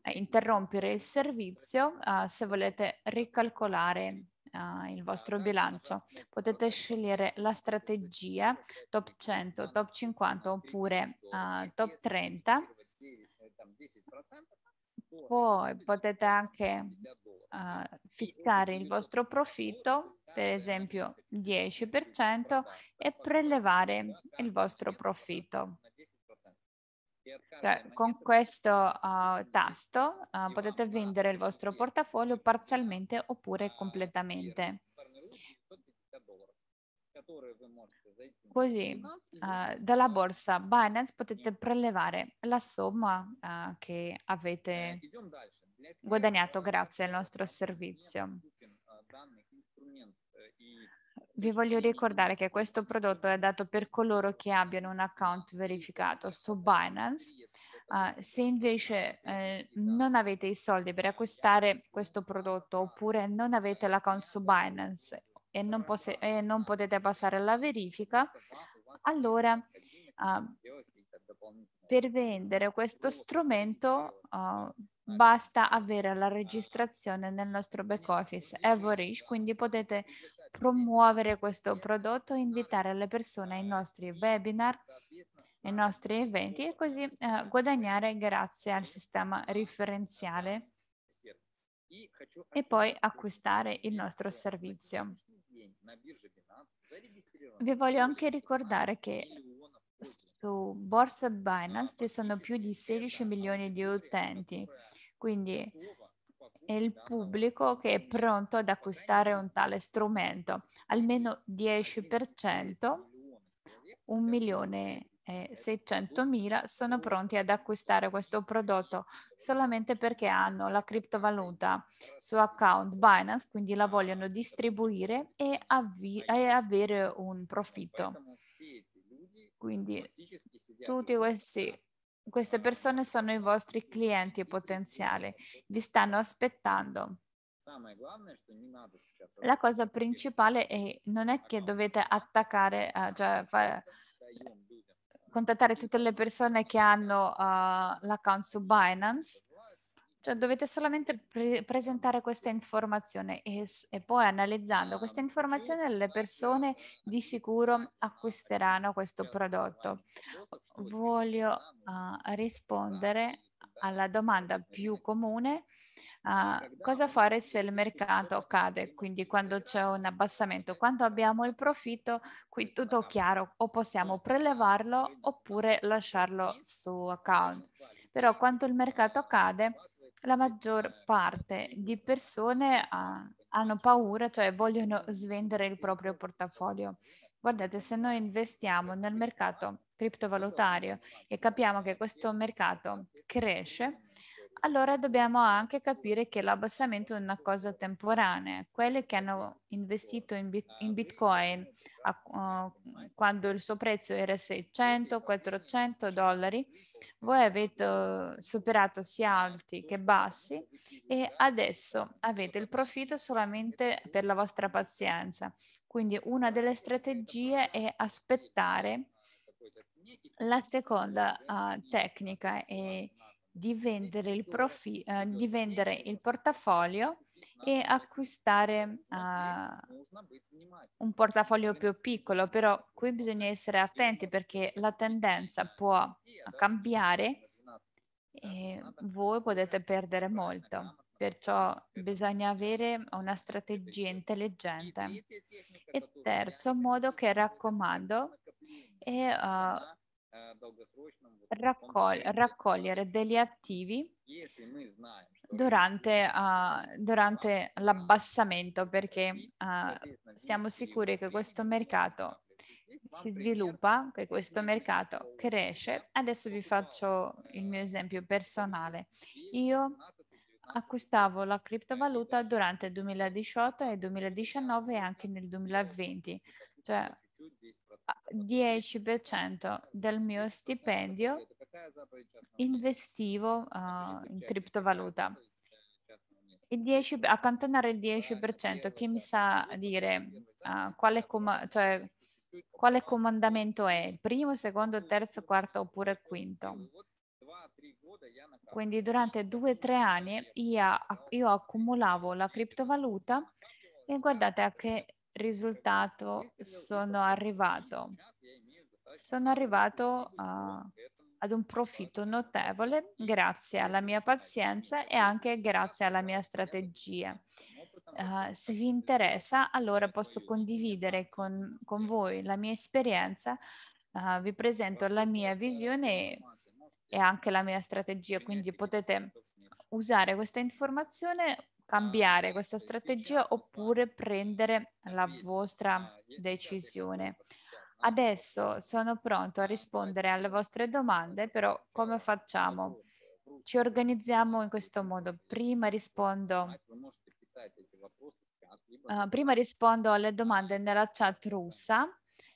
[SPEAKER 2] eh, interrompere il servizio uh, se volete ricalcolare il ah, vostro bilancio. Potete scegliere la strategia top 100, ah, top 50 oppure top 30 poi potete anche uh, ah, fissare il vostro profitto, per esempio 10%, e prelevare il vostro profitto. Cioè, con questo uh, tasto uh, potete vendere il vostro portafoglio parzialmente oppure completamente.
[SPEAKER 3] Così, uh, dalla
[SPEAKER 2] borsa Binance potete prelevare la somma uh, che avete
[SPEAKER 4] э,
[SPEAKER 2] guadagnato grazie al nostro servizio. Э,
[SPEAKER 4] э,
[SPEAKER 2] Vi voglio ricordare che questo prodotto è dato per coloro che abbiano un account verificato su Binance. Uh, se invece eh, non avete i soldi per acquistare questo prodotto oppure non avete l'account su Binance e non, e non potete passare alla verifica, allora uh, per vendere questo strumento uh, basta avere la registrazione nel nostro back office Evorish, quindi potete promuovere questo prodotto, invitare le persone ai nostri webinar, ai nostri eventi e così eh, guadagnare grazie al sistema referenziale e poi acquistare il nostro servizio. Vi voglio anche ricordare che su borsa Binance ci sono più di 16 milioni di utenti, quindi è il pubblico che è pronto ad acquistare un tale strumento, almeno 10%, un milione 600.000 eh, sono pronti ad acquistare questo prodotto solamente perché hanno la criptovaluta su account Binance, quindi la vogliono distribuire e, e avere un profitto. Quindi tutte queste persone sono i vostri clienti potenziali, vi stanno aspettando. La cosa principale è non è che dovete attaccare, eh, cioè fare, contattare tutte le persone che hanno uh, l'account su Binance. Cioè dovete solamente pre- presentare questa informazione e, e, poi analizzando questa informazione le persone di sicuro acquisteranno questo prodotto. Voglio uh, rispondere alla domanda più comune Uh, cosa fare se il mercato cade? Quindi quando c'è un abbassamento, quando abbiamo il profitto, qui tutto esatto. chiaro, o possiamo prelevarlo oppure lasciarlo su account. Però quando il mercato cade, la maggior parte di persone ha, hanno paura, cioè vogliono svendere il proprio portafoglio. Guardate, se noi investiamo nel mercato criptovalutario e capiamo che questo mercato cresce, allora dobbiamo anche capire che l'abbassamento è una cosa temporanea. Quelli che hanno investito in, bit- in Bitcoin a, uh, quando il suo prezzo era 600-400 dollari, voi avete oh, superato sia alti che bassi e adesso avete il profitto solamente per la vostra pazienza. Quindi una delle strategie è aspettare. La seconda uh, tecnica è di vendere il, profi, eh, di vendere il portafoglio e acquistare uh, un portafoglio più piccolo, però qui bisogna essere attenti perché la tendenza può cambiare e voi potete perdere molto. Perciò bisogna avere una strategia intelligente. E terzo modo che raccomando è uh, Raccol- raccogliere degli attivi durante, uh, durante l'abbassamento perché uh, siamo sicuri che questo mercato si sviluppa, che questo mercato cresce. Adesso vi faccio э, il mio esempio personale. Io acquistavo la э, criptovaluta durante il 2018 e 2019 e anche nel 2020. Cioè, 10% del mio stipendio investivo uh, in criptovaluta. Il 10, accantonare il 10%, chi mi sa dire uh, quale, com- cioè, quale comandamento è? Il primo, secondo, terzo, quarto oppure quinto? Quindi durante due o tre anni io, io accumulavo la criptovaluta e guardate che risultato sono arrivato? Sono arrivato a, eh, ad un profitto notevole grazie alla mia pazienza e anche grazie alla mia strategia. Uh, se vi interessa, allora posso condividere con, con voi la mia esperienza, uh, vi presento la mia visione e anche la mia strategia, quindi potete usare questa informazione cambiare questa strategia oppure prendere la vostra decisione. Adesso sono pronto a rispondere alle vostre domande, però come facciamo? Ci organizziamo in questo modo. Prima rispondo, uh, prima rispondo alle domande nella chat russa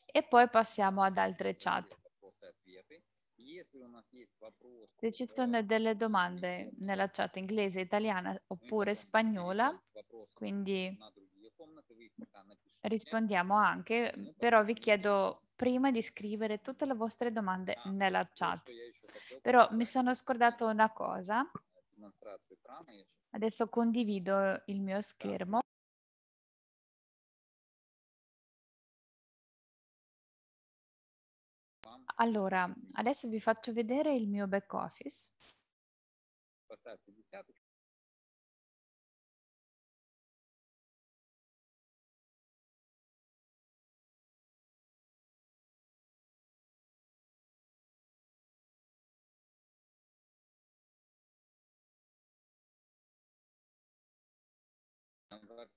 [SPEAKER 2] e poi passiamo ad altre chat. Se ci sono delle domande nella chat inglese, italiana oppure spagnola, quindi rispondiamo anche, però vi chiedo prima di scrivere tutte le vostre domande nella chat. Però mi sono scordato э, una cosa. Adesso condivido il mio schermo.
[SPEAKER 1] Allora, adesso vi faccio vedere il mio back office.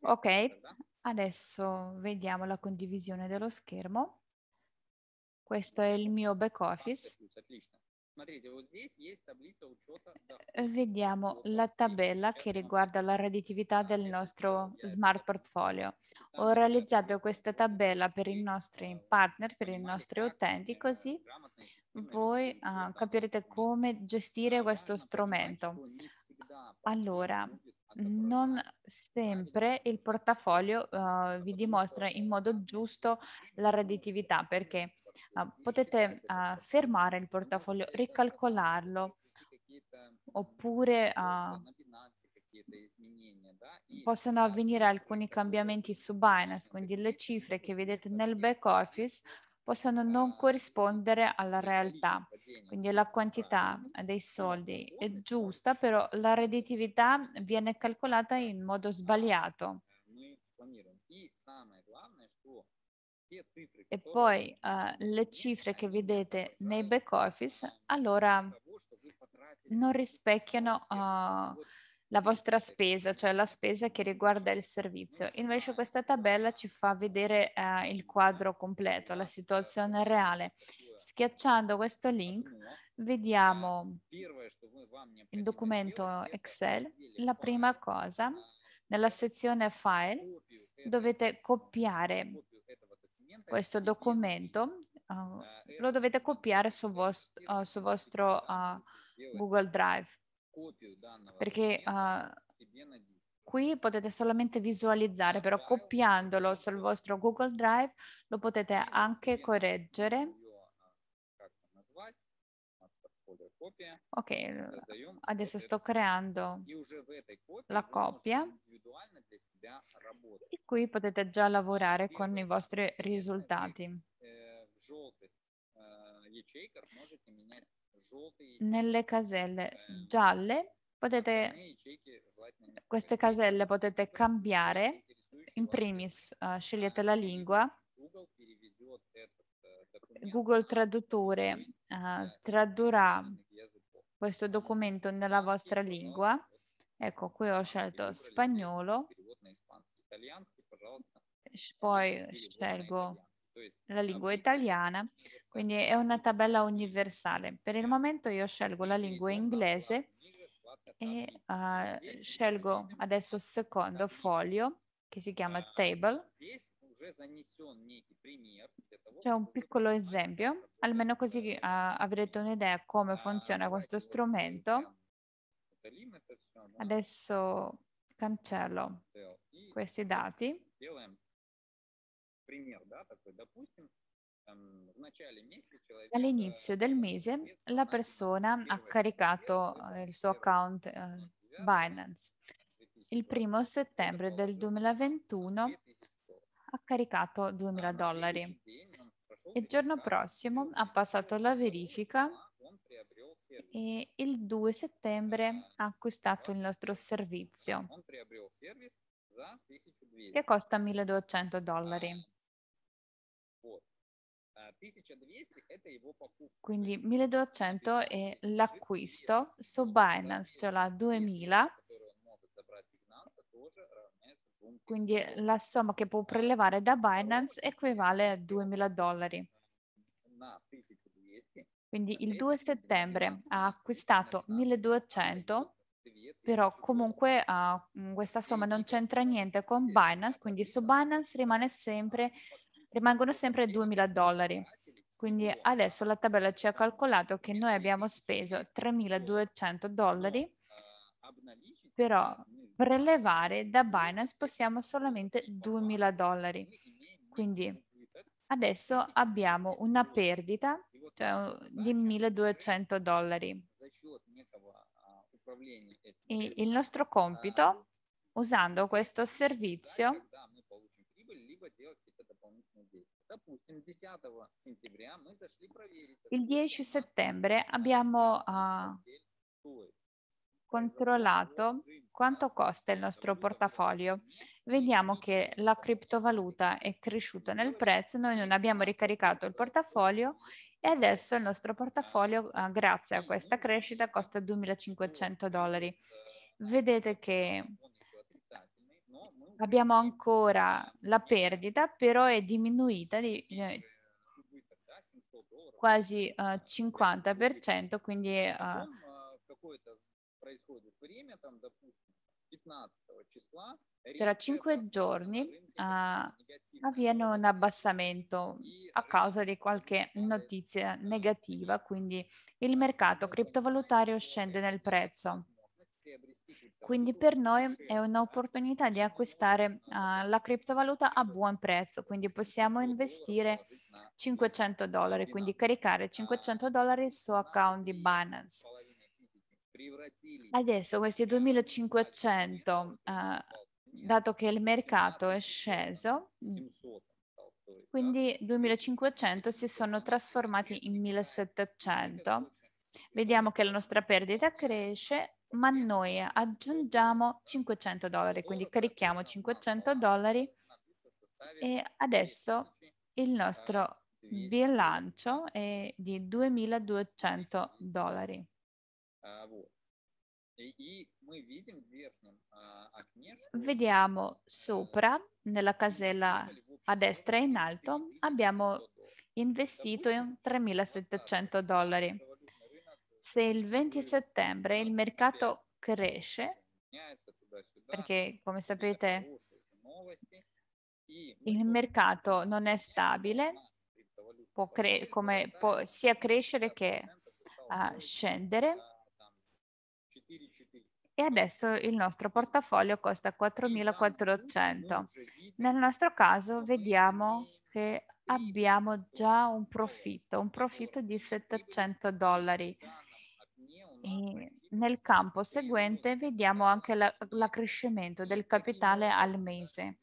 [SPEAKER 1] Ok,
[SPEAKER 2] adesso vediamo la condivisione dello schermo. Questo è il mio back office. Vediamo э, la tabella che riguarda la redditività del nostro smart portfolio. Ho realizzato questa tabella per i nostri э, partner, per i nostri utenti, così voi uh, capirete come gestire questo strumento. Allora, non sempre il portafoglio uh, vi dimostra in modo giusto la redditività perché uh, potete uh, fermare il portafoglio, ricalcolarlo oppure ah, possono avvenire alcuni cambiamenti su Binance, quindi le cifre che vedete nel back office possono non corrispondere alla realtà, quindi la quantità dei soldi è giusta, però la redditività viene calcolata in modo sbagliato. e poi uh, le cifre che vedete nei back office, allora non rispecchiano uh, la vostra spesa, cioè la spesa che riguarda il servizio. Mm. Invece questa tabella ci fa vedere eh, il quadro completo, la situazione reale. Schiacciando questo link vediamo
[SPEAKER 4] il
[SPEAKER 2] documento Excel. La prima cosa, nella sezione File dovete copiare questo documento, uh, lo dovete copiare su, vost uh, ah, su vostro ah, Google Drive, perché qui potete solamente visualizzare, però copiandolo sul vostro Google Drive lo potete anche correggere
[SPEAKER 3] ok, adesso sto creando la copia e
[SPEAKER 2] qui potete già lavorare con i vostri risultati.
[SPEAKER 3] Э, э,
[SPEAKER 2] Nelle caselle э, gialle potete, queste caselle potete cambiare, in primis uh, scegliete la lingua, Google Traduttore uh, tradurrà questo documento nella vostra lingua. Ecco, qui ho scelto spagnolo, poi scelgo la lingua italiana, quindi è una tabella universale. Per il momento io scelgo la lingua inglese e uh, scelgo adesso il secondo foglio che si chiama table c'è un piccolo esempio, almeno così uh, avrete un'idea come funziona questo strumento. Adesso cancello questi dati.
[SPEAKER 3] All'inizio
[SPEAKER 2] э, del mese la persona ha caricato э, il suo account uh, Binance. Il primo settembre del 2021 ha caricato 2.000 ah, dollari il giorno prossimo ha passato la verifica e il 2 settembre ha acquistato il nostro servizio che costa 1.200 dollari. Quindi 1200 è l'acquisto, su Binance ce l'ha 2000 quindi la somma che può prelevare da Binance equivale a 2.000 dollari. Quindi il 2 settembre ha acquistato 1200, però comunque uh, questa somma non c'entra eh, niente con Binance, quindi su Binance rimane sempre, rimangono sempre 2000 dollari. Quindi adesso la tabella ci ha calcolato che noi abbiamo speso 3200 dollari, eh, però prelevare da Binance possiamo solamente 2.000 dollari. Quindi adesso abbiamo una perdita cioè, di 1.200 dollari.
[SPEAKER 3] E il nostro compito,
[SPEAKER 2] usando questo servizio, il 10 settembre abbiamo uh, controllato quanto costa il nostro portafoglio. Vediamo che la criptovaluta è cresciuta nel prezzo, noi non abbiamo ricaricato il portafoglio e adesso il nostro portafoglio, eh, grazie a questa crescita, costa 2.500 dollari. Vedete che abbiamo ancora la perdita, però è diminuita di eh, quasi eh, 50%, quindi eh,
[SPEAKER 3] происходит время, там, допустим, 15 числа, per
[SPEAKER 2] 5 giorni eh, avviene un abbassamento a causa di qualche notizia negativa, quindi il mercato criptovalutario scende nel prezzo. Quindi per noi è un'opportunità di acquistare uh, la criptovaluta a buon prezzo, quindi possiamo investire 500 dollari, quindi caricare 500 dollari su account di Binance. Adesso questi 2500, eh, dato che il mercato è sceso, quindi 2500 si sono trasformati in 1700. Vediamo che la nostra perdita cresce, ma noi aggiungiamo 500 dollari, quindi carichiamo 500 dollari e adesso il nostro bilancio è di 2200 dollari. Вот. Vediamo sopra, nella casella a destra in alto, abbiamo investito 3.700 dollari. Se il 20 settembre il mercato cresce,
[SPEAKER 3] perché come sapete il
[SPEAKER 2] mercato non è stabile, può, può sia crescere che uh, scendere, e adesso il nostro portafoglio costa 4.400. Nel nostro caso vediamo che abbiamo già un profitto, un profitto di 700 dollari. E nel campo seguente vediamo anche l'accrescimento del capitale al mese.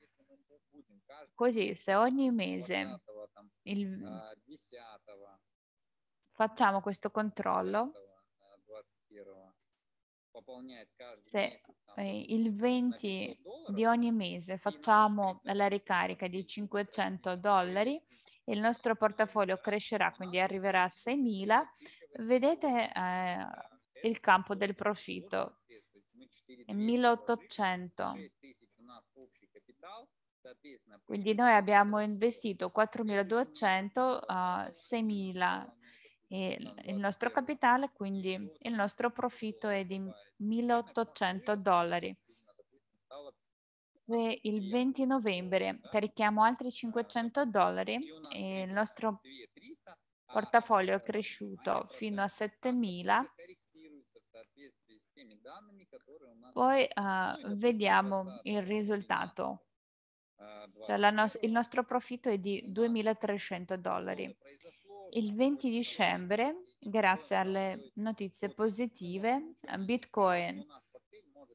[SPEAKER 2] Così se ogni mese il, facciamo questo controllo, se э, il 20 di ogni mese facciamo la ricarica di 500 dollari, il nostro portafoglio crescerà, quindi arriverà a 6.000. Vedete eh, il campo del profitto, 1.800. Quindi noi abbiamo investito 4.200 a 6.000 il nostro capitale, quindi il nostro profitto è di 1800 dollari. E il 20 novembre carichiamo altri 500 dollari e il nostro portafoglio è cresciuto fino a 7000 poi uh, vediamo il risultato.
[SPEAKER 3] Cioè,
[SPEAKER 2] il nostro profitto è di 2.300 dollari. Il 20 dicembre grazie alle notizie positive, Bitcoin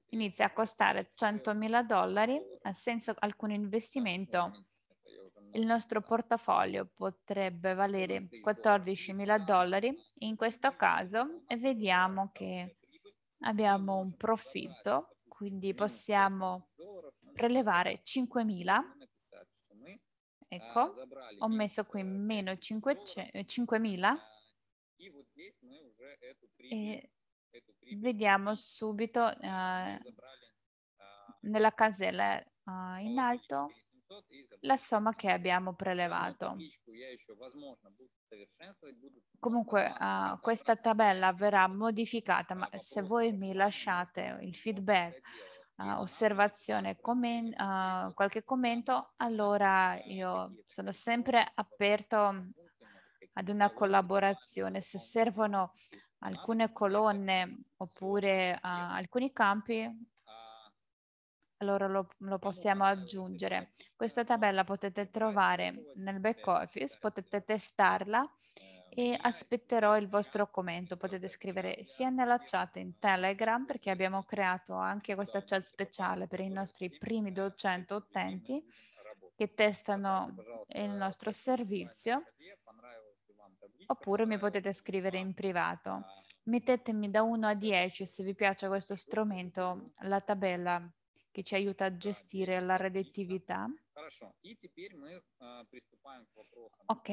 [SPEAKER 2] inizia a costare 100.000 dollari senza alcun investimento. Il nostro portafoglio potrebbe valere 14.000 dollari. In questo caso vediamo che abbiamo un profitto, quindi possiamo prelevare 5.000 Ecco, ho messo qui meno 5.000 e vediamo subito eh, eh, nella casella eh, in alto la somma che abbiamo prelevato. Comunque uh, questa tabella verrà modificata, ma se voi mi lasciate il feedback, uh, osservazione, commen uh, qualche commento, allora io sono sempre aperto ad una collaborazione. Se servono alcune colonne oppure uh, alcuni campi, allora lo, lo, possiamo aggiungere. Questa tabella potete trovare nel back office, potete testarla e aspetterò il vostro commento. Potete scrivere sia nella chat in Telegram, perché abbiamo creato anche questa chat speciale per i nostri primi 200 utenti che testano il nostro servizio oppure mi potete scrivere in privato. Mettetemi da 1 a 10 se vi piace questo strumento, la tabella che ci aiuta a gestire la redditività. Ok,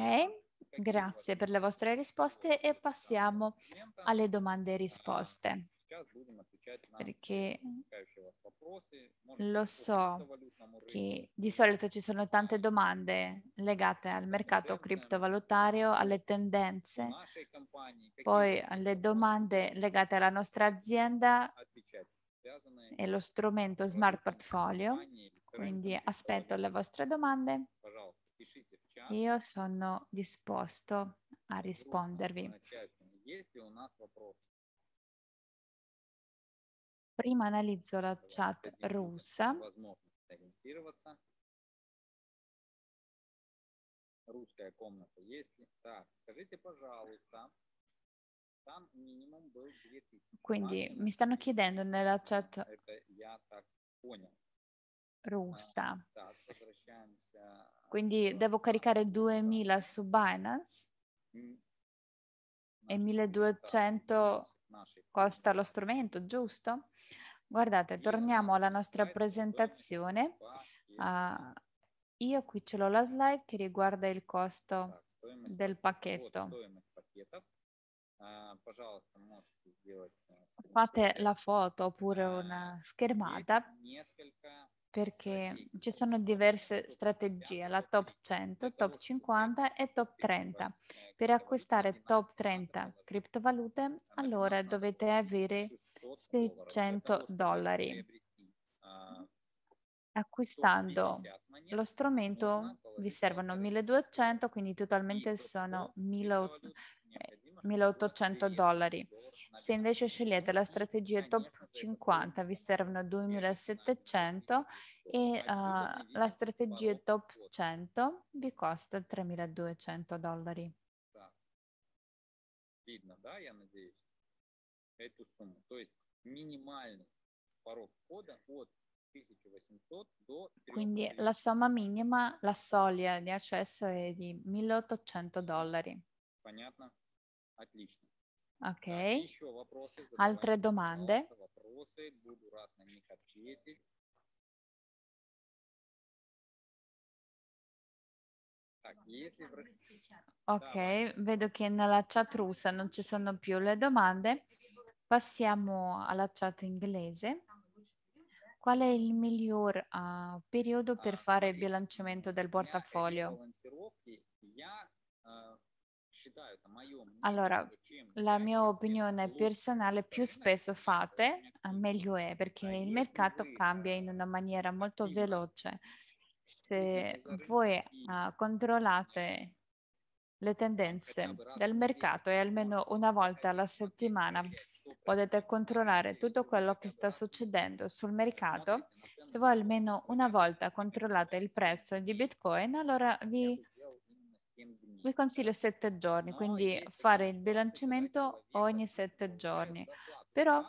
[SPEAKER 2] grazie per le vostre risposte e passiamo alle domande e risposte perché lo so che di solito ci sono tante domande legate al mercato criptovalutario, alle tendenze, poi alle domande legate alla nostra azienda e lo strumento Smart Portfolio. Quindi aspetto le vostre domande. Io sono disposto a rispondervi. Prima analizzo
[SPEAKER 1] la chat russa.
[SPEAKER 3] Quindi mi
[SPEAKER 2] stanno chiedendo nella chat russa.
[SPEAKER 3] Ah,
[SPEAKER 2] Quindi devo caricare 2000 su Binance mm. e 1200 costa lo strumento, giusto? Guardate, torniamo alla nostra presentazione. Uh, io qui ce l'ho la slide che riguarda il costo del pacchetto. Ah, Fate la foto oppure ah, una schermata perché eh, ci sono diverse strategie, la top 100, top 50 e top 30. Eh, per acquistare top 30 criptovalute, allora dovete avere 600 dollari. Acquistando lo strumento vi servono 1200, quindi totalmente sono 1800 dollari. Se invece scegliete la strategia top 50 vi servono 2700 e uh, la strategia top 100 vi costa 3200 dollari
[SPEAKER 3] эту сумму. То есть минимальный порог входа от 1800 до 3 Quindi
[SPEAKER 2] la somma minima, la soglia di accesso è di 1800 dollari.
[SPEAKER 3] Понятно? Отлично.
[SPEAKER 2] Ok. Еще вопросы, Altre domande?
[SPEAKER 1] Вопросы, буду рад на них ответить. Ok,
[SPEAKER 2] vedo che nella chat russa non ci sono più le domande. Passiamo alla chat inglese. Qual è il miglior uh, periodo per ah, fare il bilanciamento del portafoglio?
[SPEAKER 3] Ah, allora,
[SPEAKER 2] la mia opinione personale, più spesso fate, meglio è, perché il mercato eh, cambia in una maniera molto veloce. Se voi uh, controllate le tendenze del mercato e almeno una volta alla settimana Potete controllare tutto quello che sta succedendo sul mercato. Se voi almeno una volta controllate il prezzo di Bitcoin, allora vi, vi consiglio sette giorni, quindi fare il bilanciamento ogni sette giorni. Però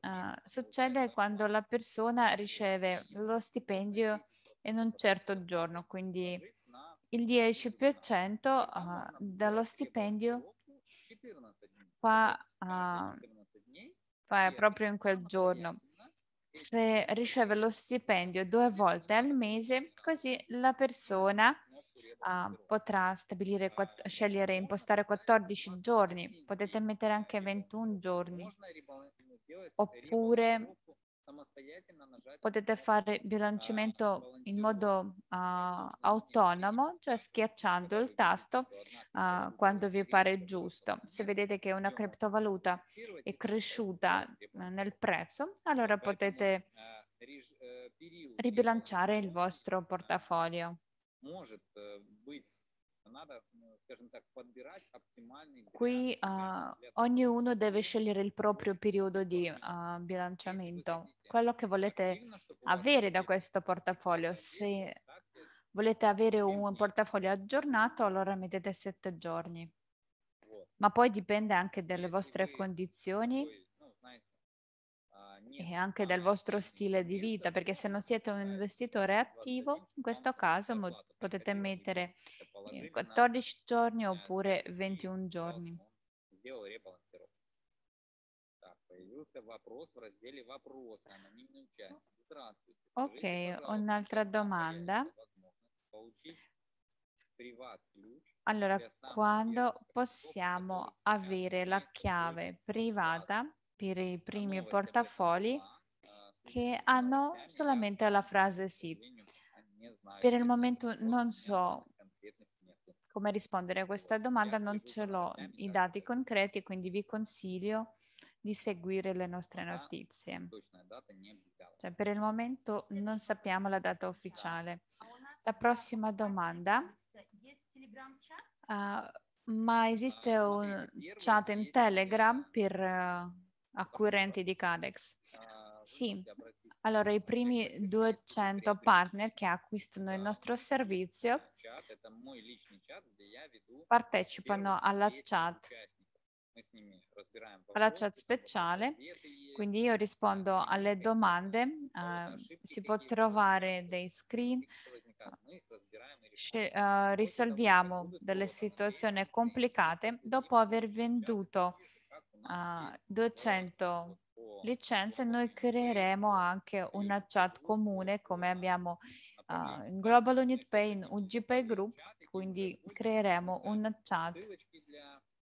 [SPEAKER 2] Uh, succede quando la persona riceve lo stipendio in un certo giorno, quindi il 10% uh, dallo stipendio fa uh, proprio in quel diciamo giorno. Se riceve lo stipendio due volte al mese, così la persona uh, potrà stabilire, scegliere, impostare 14 giorni, potete mettere anche 21 giorni, oppure potete fare э, bilanciamento in modo uh, autonomo, cioè schiacciando il tasto uh, quando vi pare giusto. Se vedete che una criptovaluta è cresciuta nel prezzo, allora potete
[SPEAKER 3] э, э,
[SPEAKER 2] ribilanciare il vostro portafoglio. Qui uh, ognuno deve scegliere il proprio periodo di uh, bilanciamento, quello che volete avere da questo portafoglio. Se volete avere un portafoglio aggiornato, allora mettete sette giorni. Ma poi dipende anche dalle vostre condizioni e anche del vostro stile di vita, perché se non siete un investitore attivo, in questo caso potete mettere 14 eh, giorni oppure 21 giorni. Ok, un'altra domanda. Allora, quando possiamo avere la chiave privata per i primi portafogli eh, che hanno solamente la frase sì. Per il momento non so come rispondere a questa domanda, non ce l'ho i eh, dati concreti, quindi vi consiglio di seguire le nostre ah, notizie. Cioè, per il momento non sappiamo la data ufficiale. La prossima domanda. Uh, ma ah, esiste un chat in Telegram per uh, a corrente di Cadex. Sì, allora i primi 200 partner che acquistano il nostro servizio
[SPEAKER 3] partecipano alla chat,
[SPEAKER 2] alla chat speciale, quindi io rispondo alle domande, eh, si può trovare dei screen, eh, risolviamo delle situazioni complicate dopo aver venduto uh, ah, 200 licenze, noi creeremo anche una chat comune come abbiamo uh, Global Unit Pay in UGP Group, quindi creeremo una chat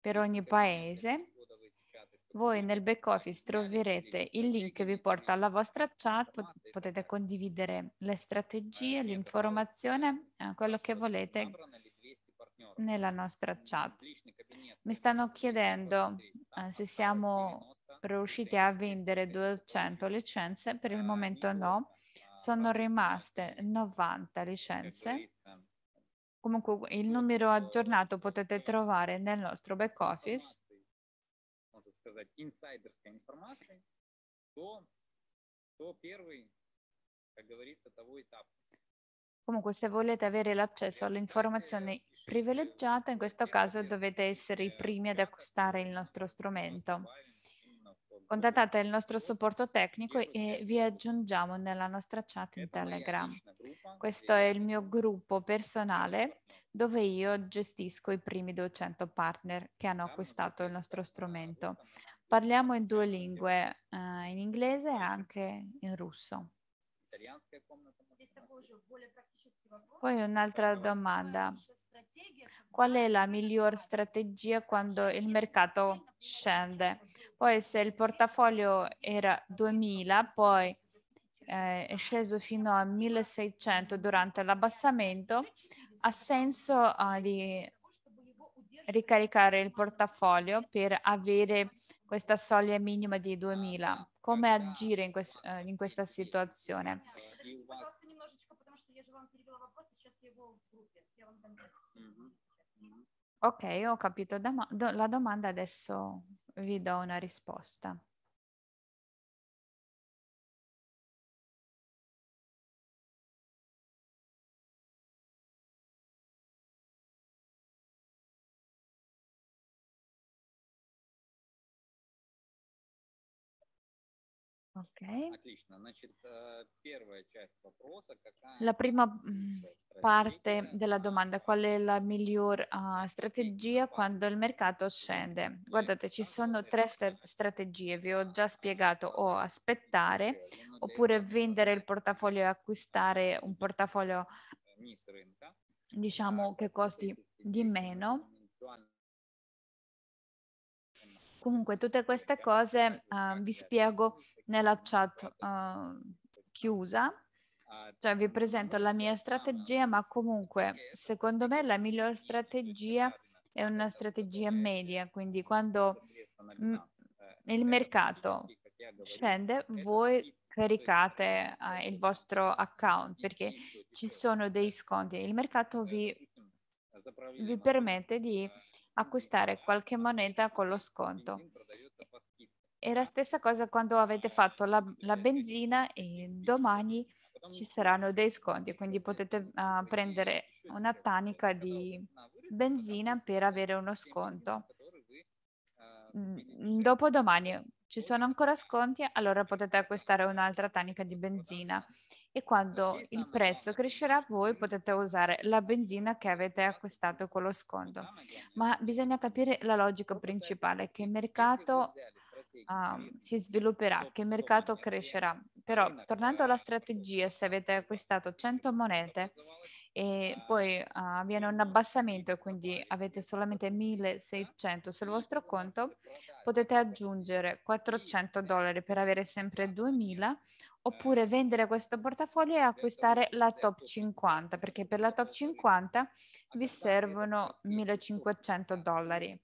[SPEAKER 2] per ogni paese. Voi nel back office troverete il link che vi porta alla vostra chat, potete condividere le strategie, l'informazione, eh, quello che volete nella nostra chat. Mi stanno chiedendo Ah, se siamo riusciti a vendere 200 licenze, per il momento no, sono rimaste 90 licenze. Comunque il numero aggiornato potete trovare nel nostro back office.
[SPEAKER 3] informazione, Кто первый, как говорится, того этапа.
[SPEAKER 2] Comunque, se volete avere l'accesso alle informazioni privilegiate, in questo caso dovete essere i primi ad acquistare il nostro strumento. Contattate il nostro supporto tecnico e vi aggiungiamo nella nostra chat in Telegram. Questo è il mio gruppo personale dove io gestisco i primi 200 partner che hanno acquistato il nostro strumento. Parliamo in due lingue, eh, in inglese e anche in russo. Poi un'altra domanda. Qual è la miglior strategia quando il mercato scende? Poi se il portafoglio era 2000, poi eh, è sceso fino a 1600 durante l'abbassamento, ha senso eh, di ricaricare il portafoglio per avere questa soglia minima di 2000? come agire in, quest- eh, in questa situazione. Ok, ho capito la domanda, adesso vi do una risposta.
[SPEAKER 1] Okay.
[SPEAKER 3] Э,
[SPEAKER 2] la prima parte della domanda, qual è la miglior uh, strategia quando il mercato scende? Guardate, ci sono tre strategie, vi ho già spiegato, o aspettare, oppure vendere il portafoglio e acquistare un portafoglio, eh, diciamo, che costi di meno comunque tutte queste cose uh, vi spiego nella chat uh, chiusa, cioè vi presento la mia strategia, ma comunque secondo me la migliore strategia è una strategia media, quindi quando il mercato scende, voi caricate eh, il vostro account perché ci sono dei sconti. Il mercato vi, vi permette di acquistare qualche moneta con lo sconto è la stessa cosa quando avete fatto la, la benzina e domani ci saranno dei sconti, quindi potete uh, prendere una tanica di benzina per avere uno sconto. Mm, mm, dopodomani ci sono ancora sconti, allora potete acquistare un'altra tanica di benzina e quando il prezzo crescerà voi potete usare la benzina che avete acquistato con lo sconto. Ma bisogna capire la logica principale che il mercato uh, si svilupperà, che mercato crescerà. Però tornando alla strategia, se avete acquistato 100 monete e poi uh, ah, avviene un abbassamento e quindi avete solamente 1600 sul vostro conto, potete aggiungere 400 dollari per avere sempre 2000 oppure vendere questo portafoglio e acquistare la top 50 perché per la top 50 vi servono 1500 dollari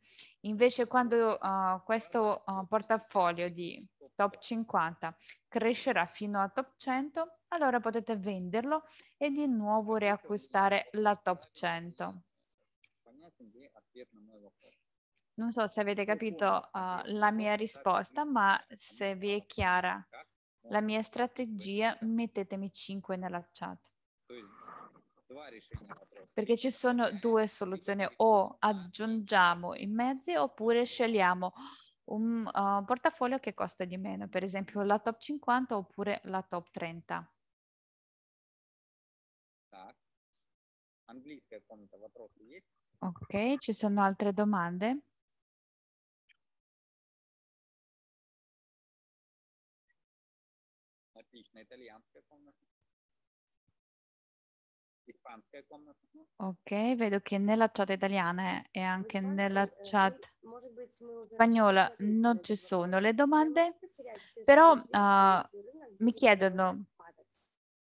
[SPEAKER 2] Invece quando uh, questo uh, portafoglio di top 50 crescerà fino a top 100, allora potete venderlo e di nuovo riacquistare la top 100. Non so se avete capito uh, la mia risposta, ma se vi è chiara la mia strategia, mettetemi 5 nella chat. Perché ci sono due soluzioni, o aggiungiamo i mezzi oppure scegliamo un uh, portafoglio che costa di meno, per esempio la top 50 oppure la top 30.
[SPEAKER 1] Ok, ci sono altre domande? Отлично, итальянская комната.
[SPEAKER 2] Ok, vedo che nella chat italiana e anche nella eh, chat eh, spagnola non ci sono le domande, però uh, mi chiedono,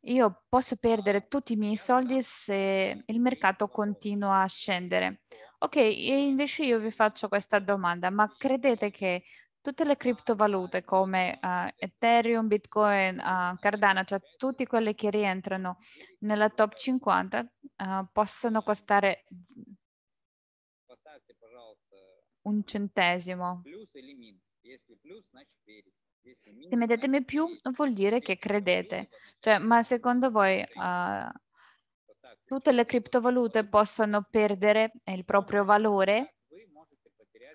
[SPEAKER 2] io posso perdere tutti i miei soldi se il mercato continua a scendere. Ok, invece io vi faccio questa domanda, ma credete che tutte le criptovalute come uh, Ethereum, Bitcoin, uh, Cardano, cioè tutti quelli che rientrano nella top 50 uh, eh, possono costare un centesimo. Se mettete più vuol dire che credete, cioè ma secondo voi tutte le criptovalute possono perdere il proprio valore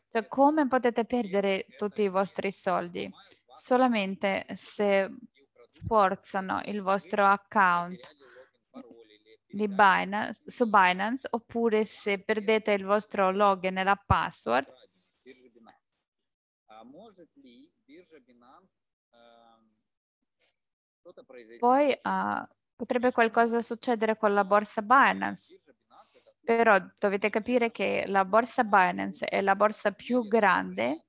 [SPEAKER 2] cioè come potete perdere tutti i vostri soldi? Solamente se forzano il vostro account di Binance, su Binance oppure se perdete il vostro login e la password poi uh, potrebbe qualcosa succedere con la borsa Binance però dovete capire che la borsa Binance è la borsa più grande.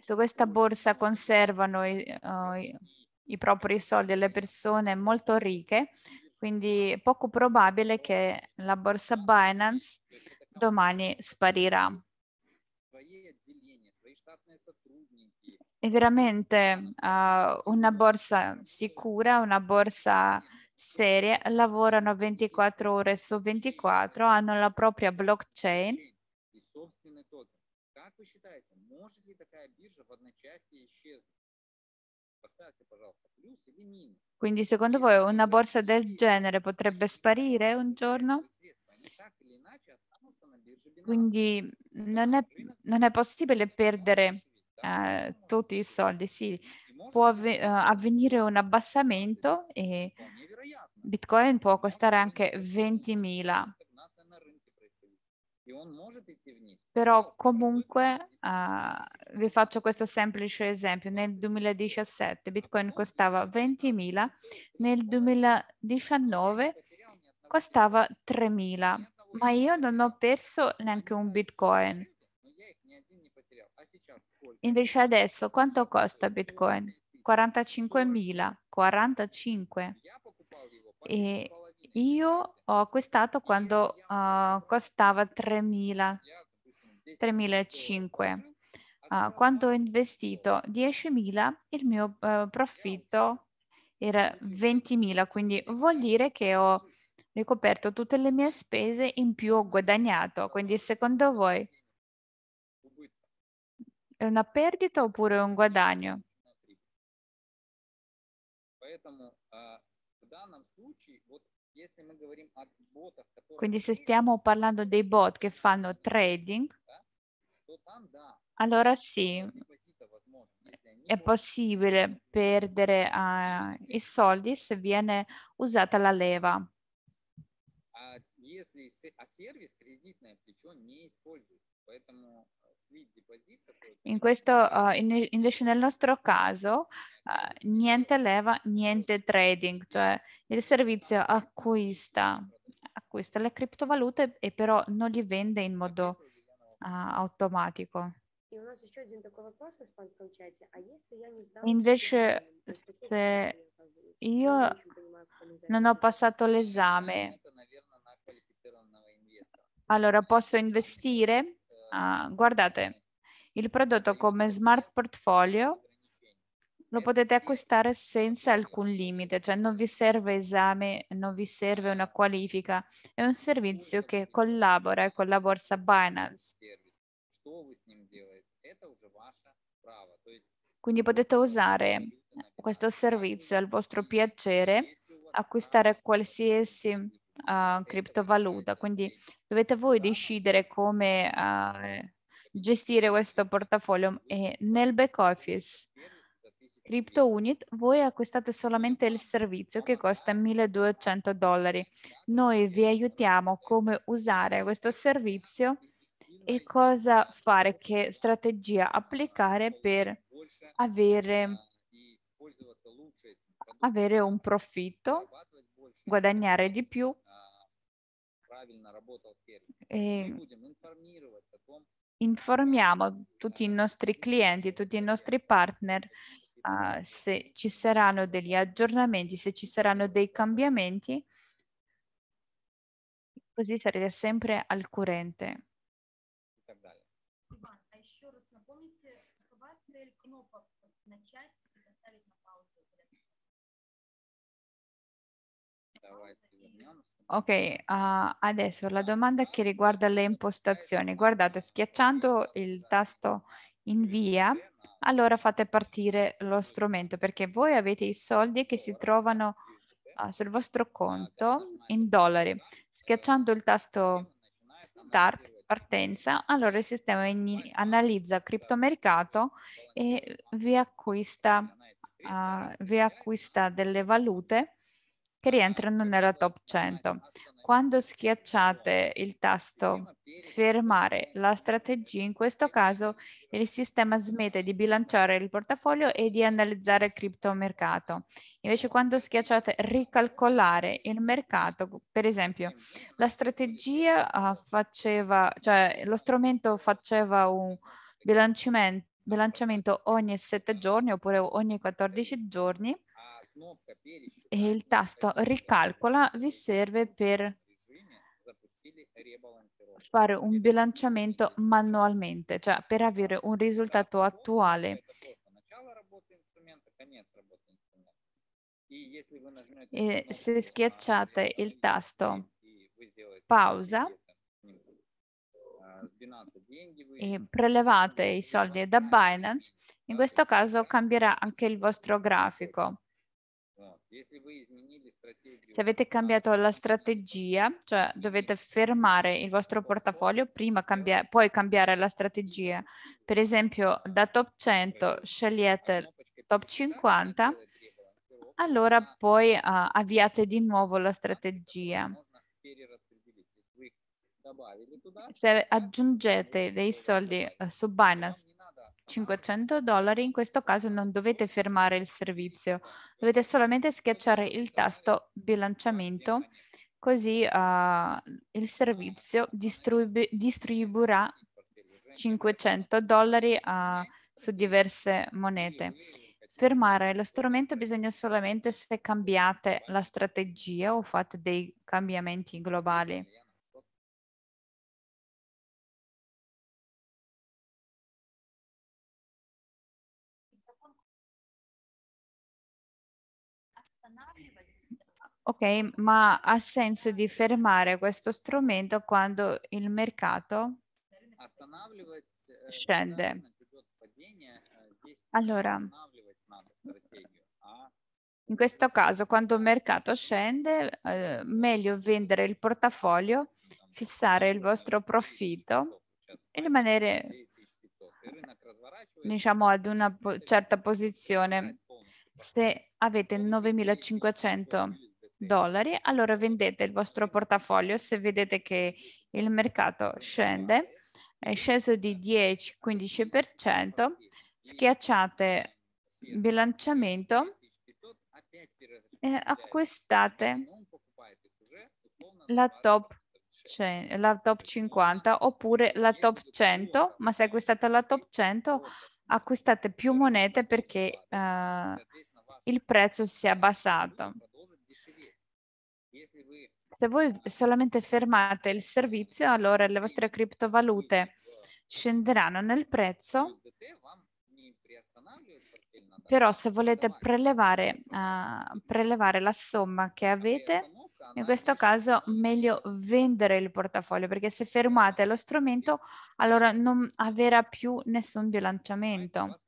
[SPEAKER 2] Su questa borsa conservano i, uh, i propri soldi le persone molto ricche, quindi è poco probabile che la borsa Binance domani sparirà. È veramente uh, una borsa sicura, una borsa serie lavorano 24 ore su 24, hanno la propria blockchain. Quindi secondo voi una borsa del genere potrebbe sparire un giorno? Quindi non è, non è possibile perdere eh, tutti i soldi, sì, può eh, avvenire un abbassamento e Bitcoin può costare anche 20.000, però comunque uh, vi faccio questo semplice esempio. Nel 2017 Bitcoin costava 20.000, nel 2019 costava 3.000, ma io non ho perso neanche un Bitcoin. Invece adesso quanto costa Bitcoin? 45.000, 45. 45 e io ho acquistato quando uh, costava 3.000, 3.500. Uh, quando ho investito 10.000, il mio uh, profitto era 20.000, quindi vuol dire che ho ricoperto tutte le mie spese, in più ho guadagnato. Quindi secondo voi è una perdita oppure un guadagno? Ah, quindi se stiamo parlando dei bot che fanno trading, allora sì, è possibile perdere uh, i soldi se viene usata la leva.
[SPEAKER 3] А если, а сервис кредитное плечо не использует, поэтому
[SPEAKER 2] in, questo, uh, invece nel nostro caso uh, niente leva, niente trading, cioè il servizio acquista, acquista le criptovalute e però non li vende in modo uh, automatico. Ah, invece se io non ho passato l'esame, allora posso investire? Ah, guardate, il prodotto come smart portfolio lo potete acquistare senza alcun limite, cioè non vi serve esame, non vi serve una qualifica, è un servizio che collabora con la borsa Binance. Quindi potete usare questo servizio al vostro piacere, acquistare qualsiasi uh, criptovaluta, quindi dovete voi decidere come uh, gestire questo portafoglio e nel back office Crypto Unit voi acquistate solamente il servizio che costa 1200 dollari. Noi vi aiutiamo come usare questo servizio e cosa fare, che strategia applicare per avere, avere un profitto, guadagnare di più e informiamo э, tutti i nostri clienti, tutti i nostri partner uh, se ci saranno degli aggiornamenti, se ci saranno dei cambiamenti, così sarete sempre al corrente. Иван, а еще раз напомните, хватит ли кнопок начать Ok, uh, adesso la domanda che riguarda le impostazioni. Guardate, schiacciando il tasto invia, allora fate partire lo strumento perché voi avete i soldi che si trovano uh, sul vostro conto in dollari. Schiacciando il tasto start, partenza, allora il sistema analizza criptomercato e vi acquista, uh, vi acquista delle valute che rientrano nella top 100. Quando schiacciate il tasto fermare la strategia, in questo caso il sistema smette di bilanciare il portafoglio e di analizzare il criptomercato. Invece quando schiacciate ricalcolare il mercato, per esempio, la strategia ah, faceva, cioè lo strumento faceva un bilanciamento, bilanciamento ogni 7 giorni oppure ogni 14 giorni, e il tasto ricalcola vi serve per fare un bilanciamento manualmente, cioè per avere un risultato attuale.
[SPEAKER 3] E se
[SPEAKER 2] schiacciate eh, il tasto pausa ah, e prelevate i soldi da Binance, in questo caso cambierà anche il vostro grafico
[SPEAKER 3] se
[SPEAKER 2] avete cambiato la strategia, cioè dovete fermare il vostro portafoglio, prima cambia, poi cambiare la strategia. Per esempio, da top 100 scegliete top 50, allora poi uh, avviate di nuovo la strategia. Se aggiungete dei soldi uh, su Binance 500 dollari, in questo caso non dovete fermare il servizio, dovete solamente schiacciare il tasto bilanciamento così uh, il servizio distribu distribuirà 500 dollari uh, su diverse monete. Fermare lo strumento bisogna solamente se cambiate la strategia o fate dei cambiamenti globali. Ok, ma ha senso di fermare questo strumento quando il mercato э, scende.
[SPEAKER 3] Э,
[SPEAKER 2] allora, in questo caso, quando il mercato scende, eh, meglio vendere il portafoglio, fissare il vostro profitto e rimanere, diciamo, ad una po certa posizione. Se avete 9500 dollari, allora vendete il vostro portafoglio se vedete che il mercato scende, è sceso di 10-15%, schiacciate bilanciamento e acquistate la top, la top 50 oppure la top 100, ma se acquistate la top 100 acquistate più monete perché uh, il prezzo si è abbassato. Se voi solamente fermate il servizio, allora le vostre criptovalute scenderanno nel prezzo, però se volete prelevare, uh, prelevare la somma che avete, in questo caso meglio vendere il portafoglio, perché se fermate lo strumento, allora non avrà più nessun bilanciamento,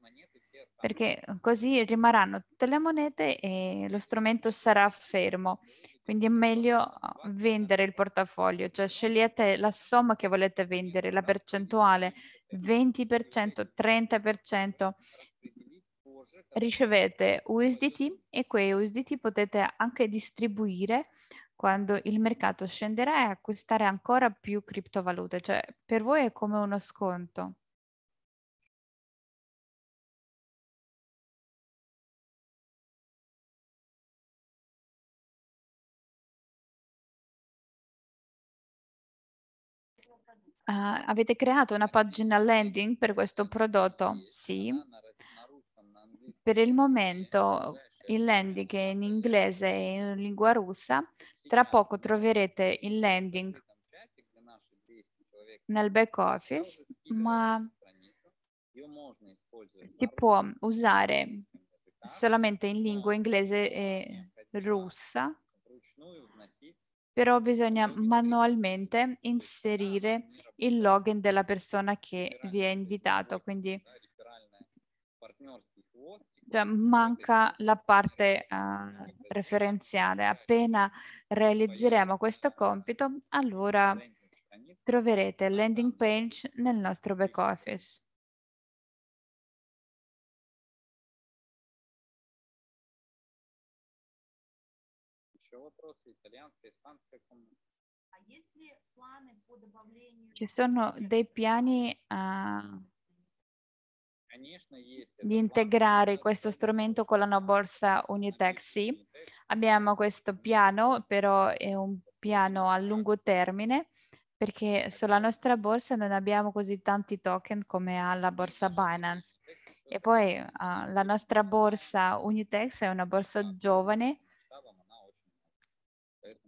[SPEAKER 2] perché così rimarranno tutte le monete e lo strumento sarà fermo. Quindi è meglio ah, vendere il portafoglio, cioè scegliete la somma che volete vendere, la percentuale 20%, 30%. Ricevete USDT e quei USDT potete anche distribuire quando il mercato scenderà e acquistare ancora più criptovalute, cioè per voi è come uno sconto. Uh, avete creato una pagina landing per questo prodotto? Sì. Per il momento il landing è in inglese e in lingua russa. Tra poco troverete il landing nel back office, ma
[SPEAKER 3] si
[SPEAKER 2] può usare solamente in lingua inglese e russa però bisogna manualmente inserire il login della persona che vi è invitato, quindi cioè, manca la parte uh, referenziale. Appena realizzeremo questo compito, allora troverete landing page nel nostro back office.
[SPEAKER 1] italianska, ispanska come...
[SPEAKER 2] Ci sono dei piani uh, di integrare questo strumento con la borsa Unitex? sì. Abbiamo questo piano, però è un piano a lungo termine perché sulla nostra borsa non abbiamo così tanti token come alla borsa Binance. E poi uh, la nostra borsa Unitex è una borsa ah. giovane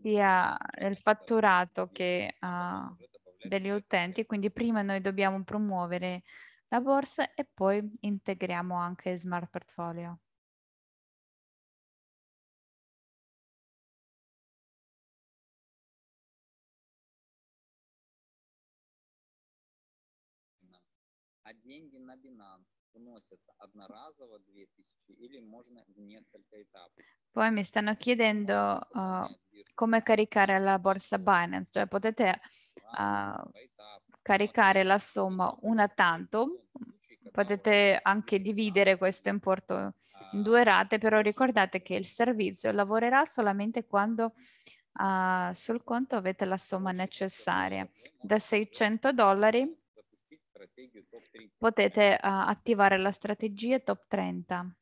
[SPEAKER 2] sia il fatturato che uh, degli utenti, quindi prima noi dobbiamo promuovere la borsa e poi integriamo anche Smart Portfolio. деньги на
[SPEAKER 1] Binance вносятся одноразово 2000 или можно в несколько этапов.
[SPEAKER 2] Poi mi stanno chiedendo uh, come caricare la borsa Binance, cioè potete uh, caricare la somma una tanto, potete anche dividere questo importo in due rate, però ricordate che il servizio lavorerà solamente quando uh, sul conto avete la somma necessaria. Da 600 dollari potete uh, attivare la strategia top 30.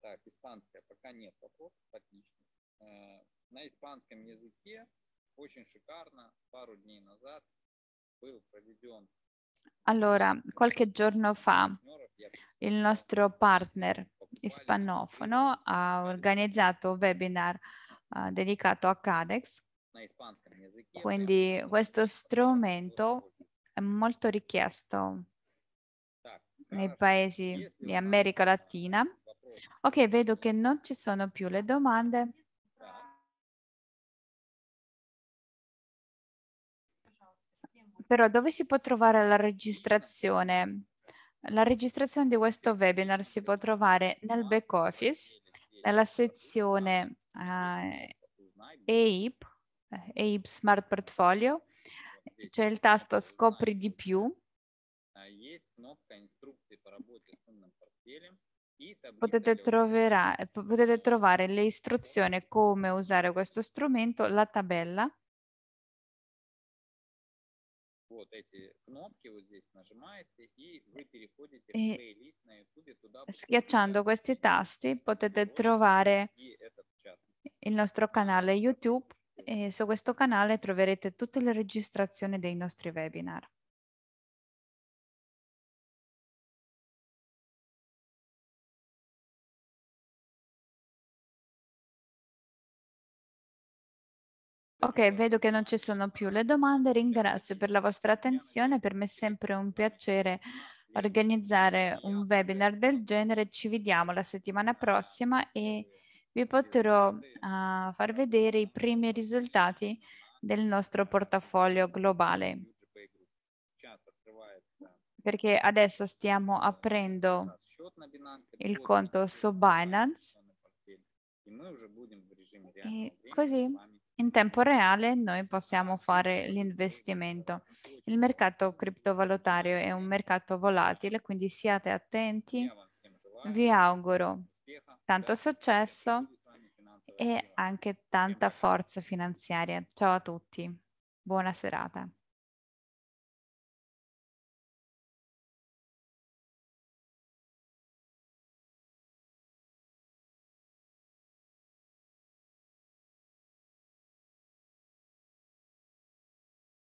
[SPEAKER 3] Так, испанская пока нет попов, отлично. Uh, на испанском языке очень шикарно. Пару дней назад был проведен
[SPEAKER 2] allora, qualche giorno fa il nostro partner ispanofono ha organizzato un webinar uh, dedicato a Cadex, quindi questo strumento è molto richiesto nei paesi di America Latina. Ok, vedo che non ci sono più le domande. Però dove si può trovare la registrazione? La registrazione di questo webinar si può trovare nel back office, nella sezione uh, EIP, EIP Smart Portfolio, c'è cioè, il tasto scopri di più.
[SPEAKER 3] Potete, troverà,
[SPEAKER 2] potete trovare le istruzioni come usare questo strumento, la tabella. E schiacciando questi tasti potete trovare il nostro canale YouTube e su questo canale troverete tutte le registrazioni dei nostri webinar. Ok, vedo che non ci sono più le domande, ringrazio per la vostra attenzione, per me è sempre un piacere organizzare un webinar del genere, ci vediamo la settimana prossima e vi potrò uh, far vedere i primi risultati del nostro portafoglio globale, perché adesso stiamo aprendo il conto su Binance
[SPEAKER 3] e così
[SPEAKER 2] in tempo reale noi possiamo fare l'investimento. Il mercato criptovalutario è un mercato volatile, quindi siate attenti. Vi auguro tanto successo e anche tanta forza finanziaria. Ciao a tutti, buona
[SPEAKER 1] serata.